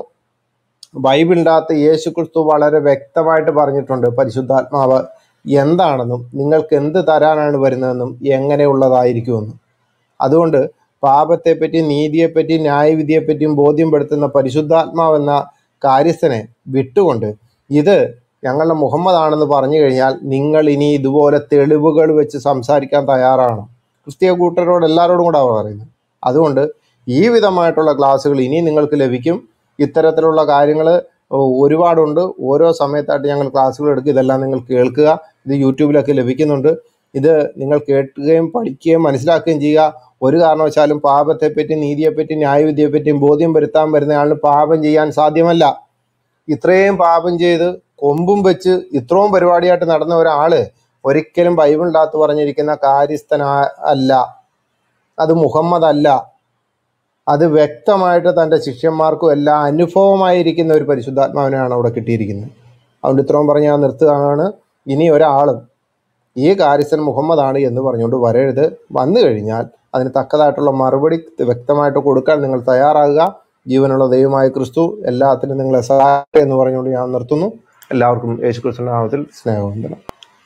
ബൈബിളിൻ്റെ യേശു ക്രിസ്തു വളരെ വ്യക്തമായിട്ട് പറഞ്ഞിട്ടുണ്ട് പരിശുദ്ധാത്മാവ് എന്താണെന്നും നിങ്ങൾക്ക് എന്ത് തരാനാണ് വരുന്നതെന്നും എങ്ങനെയുള്ളതായിരിക്കുമെന്നും അതുകൊണ്ട് പാപത്തെപ്പറ്റി നീതിയെപ്പറ്റി ന്യായവിധിയെപ്പറ്റിയും പെടുത്തുന്ന പരിശുദ്ധാത്മാവെന്ന കാര്യസ്ഥനെ വിട്ടുകൊണ്ട് ഇത് ഞങ്ങളുടെ മുഹമ്മദാണെന്ന് പറഞ്ഞു കഴിഞ്ഞാൽ നിങ്ങൾ ഇനി ഇതുപോലെ തെളിവുകൾ വെച്ച് സംസാരിക്കാൻ തയ്യാറാണ് ക്രിസ്തീയ കൂട്ടരോട് എല്ലാവരോടും കൂടെ പറയുന്നത് അതുകൊണ്ട് ഈ വിധമായിട്ടുള്ള ക്ലാസ്സുകൾ ഇനി നിങ്ങൾക്ക് ലഭിക്കും ഇത്തരത്തിലുള്ള കാര്യങ്ങൾ ഒരുപാടുണ്ട് ഓരോ സമയത്തായിട്ട് ഞങ്ങൾ ക്ലാസ്സുകൾ എടുക്കും ഇതെല്ലാം നിങ്ങൾ കേൾക്കുക ഇത് യൂട്യൂബിലൊക്കെ ലഭിക്കുന്നുണ്ട് ഇത് നിങ്ങൾ കേൾക്കുകയും പഠിക്കുകയും മനസ്സിലാക്കുകയും ചെയ്യുക ഒരു കാരണവശാലും പാപത്തെപ്പറ്റി നീതിയെപ്പറ്റി ന്യായവിദ്യയെപ്പറ്റിയും ബോധ്യം വരുത്താൻ വരുന്നയാളിന് പാപം ചെയ്യാൻ സാധ്യമല്ല ഇത്രയും പാപം ചെയ്ത് കൊമ്പും വെച്ച് ഇത്രയും പരിപാടിയായിട്ട് നടന്ന ഒരാള് ഒരിക്കലും ബൈബിളിനകത്ത് പറഞ്ഞിരിക്കുന്ന കാര്യസ്ഥന അല്ല അത് മുഹമ്മദ് അല്ല അത് വ്യക്തമായിട്ട് തൻ്റെ ശിഷ്യന്മാർക്കും എല്ലാ അനുഭവമായിരിക്കുന്ന ഒരു പരിശുദ്ധാത്മാവിനെയാണ് അവിടെ കിട്ടിയിരിക്കുന്നത് അതുകൊണ്ട് ഇത്രയും പറഞ്ഞ് ഞാൻ നിർത്തുകയാണ് ഇനി ഒരാളും ഈ കാര്യസ്ഥൻ മുഹമ്മദാണ് എന്ന് പറഞ്ഞുകൊണ്ട് വരരുത് വന്നു കഴിഞ്ഞാൽ അതിന് തക്കതായിട്ടുള്ള മറുപടി വ്യക്തമായിട്ട് കൊടുക്കാൻ നിങ്ങൾ തയ്യാറാകുക ജീവനുള്ള ദൈവമായ ക്രിസ്തു എല്ലാത്തിനും നിങ്ങളെ സഹായം എന്ന് പറഞ്ഞുകൊണ്ട് ഞാൻ നിർത്തുന്നു എല്ലാവർക്കും യേശുക്രിസ്തുവിൻ്റെ നാമത്തിൽ സ്നേഹവന്ദനം